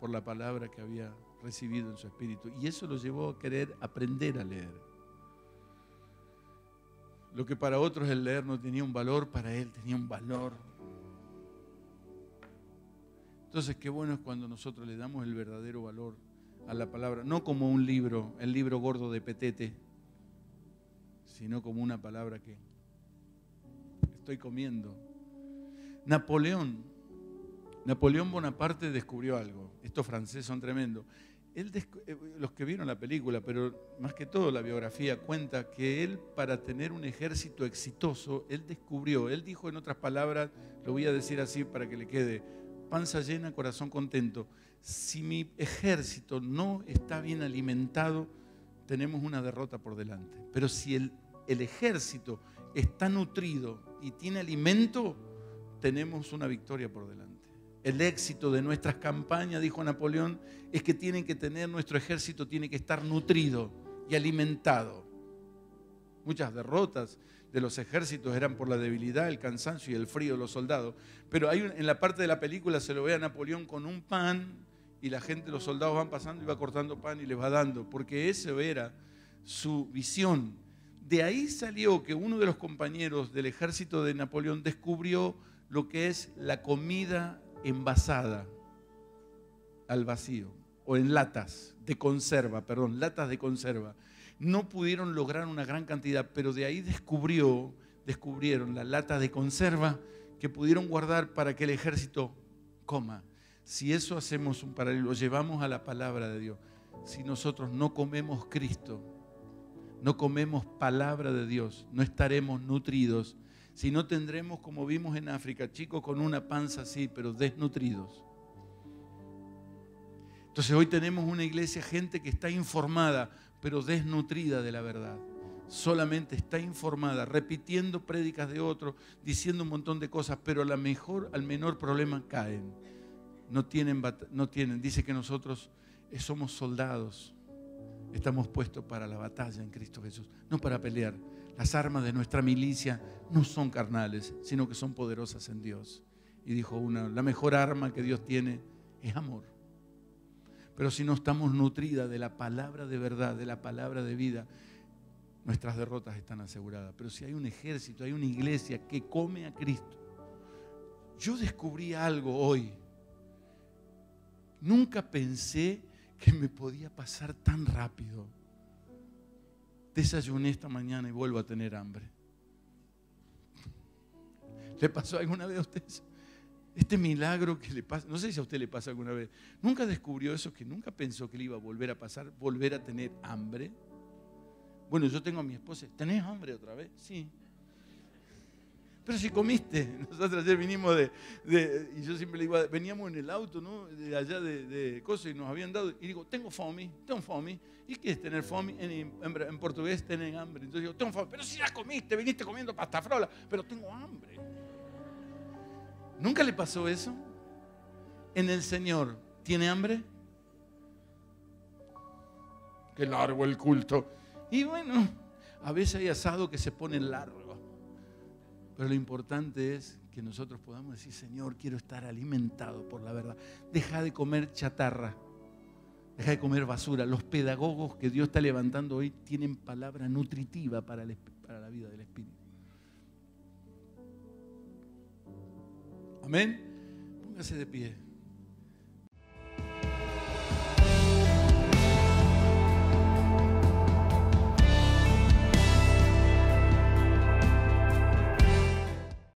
por la palabra que había recibido en su espíritu. Y eso lo llevó a querer aprender a leer. Lo que para otros el leer no tenía un valor, para él tenía un valor entonces, qué bueno es cuando nosotros le damos el verdadero valor a la palabra, no como un libro, el libro gordo de Petete, sino como una palabra que estoy comiendo. Napoleón, Napoleón Bonaparte descubrió algo. Estos franceses son tremendos. Eh, los que vieron la película, pero más que todo la biografía cuenta que él para tener un ejército exitoso, él descubrió, él dijo en otras palabras, lo voy a decir así para que le quede, panza llena, corazón contento. Si mi ejército no está bien alimentado, tenemos una derrota por delante. Pero si el, ejército está nutrido y tiene alimento, tenemos una victoria por delante. El éxito de nuestras campañas, dijo Napoleón, es que tienen que tener, nuestro ejército tiene que estar nutrido y alimentado. Muchas derrotas de los ejércitos eran por la debilidad, el cansancio y el frío de los soldados. Pero hay en la parte de la película se lo ve a Napoleón con un pan y la gente, los soldados van pasando y va cortando pan y les va dando, porque ese era su visión. De ahí salió que uno de los compañeros del ejército de Napoleón descubrió lo que es la comida envasada al vacío, o en latas de conserva, perdón, latas de conserva no pudieron lograr una gran cantidad, pero de ahí descubrió, descubrieron la lata de conserva que pudieron guardar para que el ejército coma. Si eso hacemos un paralelo, llevamos a la palabra de Dios. Si nosotros no comemos Cristo, no comemos palabra de Dios, no estaremos nutridos, si no tendremos, como vimos en África, chicos con una panza así, pero desnutridos. Entonces hoy tenemos una iglesia, gente que está informada, pero desnutrida de la verdad. Solamente está informada, repitiendo prédicas de otros, diciendo un montón de cosas, pero a la mejor, al menor problema caen. No tienen, no tienen. Dice que nosotros eh, somos soldados. Estamos puestos para la batalla en Cristo Jesús, no para pelear. Las armas de nuestra milicia no son carnales, sino que son poderosas en Dios. Y dijo una, la mejor arma que Dios tiene es amor. Pero si no estamos nutridas de la palabra de verdad, de la palabra de vida, nuestras derrotas están aseguradas. Pero si hay un ejército, hay una iglesia que come a Cristo. Yo descubrí algo hoy. Nunca pensé que me podía pasar tan rápido. Desayuné esta mañana y vuelvo a tener hambre. ¿Le pasó alguna vez a ustedes? este milagro que le pasa, no sé si a usted le pasa alguna vez, nunca descubrió eso, que nunca pensó que le iba a volver a pasar, volver a tener hambre. Bueno, yo tengo a mi esposa, ¿tenés hambre otra vez? Sí. Pero si comiste, nosotros ayer vinimos de, y yo siempre le digo, veníamos en el auto, ¿no? De allá de, cosas y nos habían dado, y digo, tengo fome, tengo fome. ¿Y qué es tener fome? En, portugués, tener hambre. Entonces digo, tengo fome, pero si ya comiste, viniste comiendo pasta frola, pero tengo hambre. ¿Nunca le pasó eso? En el Señor, ¿tiene hambre? Qué largo el culto. Y bueno, a veces hay asado que se pone largo. Pero lo importante es que nosotros podamos decir, Señor, quiero estar alimentado por la verdad. Deja de comer chatarra. Deja de comer basura. Los pedagogos que Dios está levantando hoy tienen palabra nutritiva para, para la vida del Espíritu. Amén. Póngase de pie.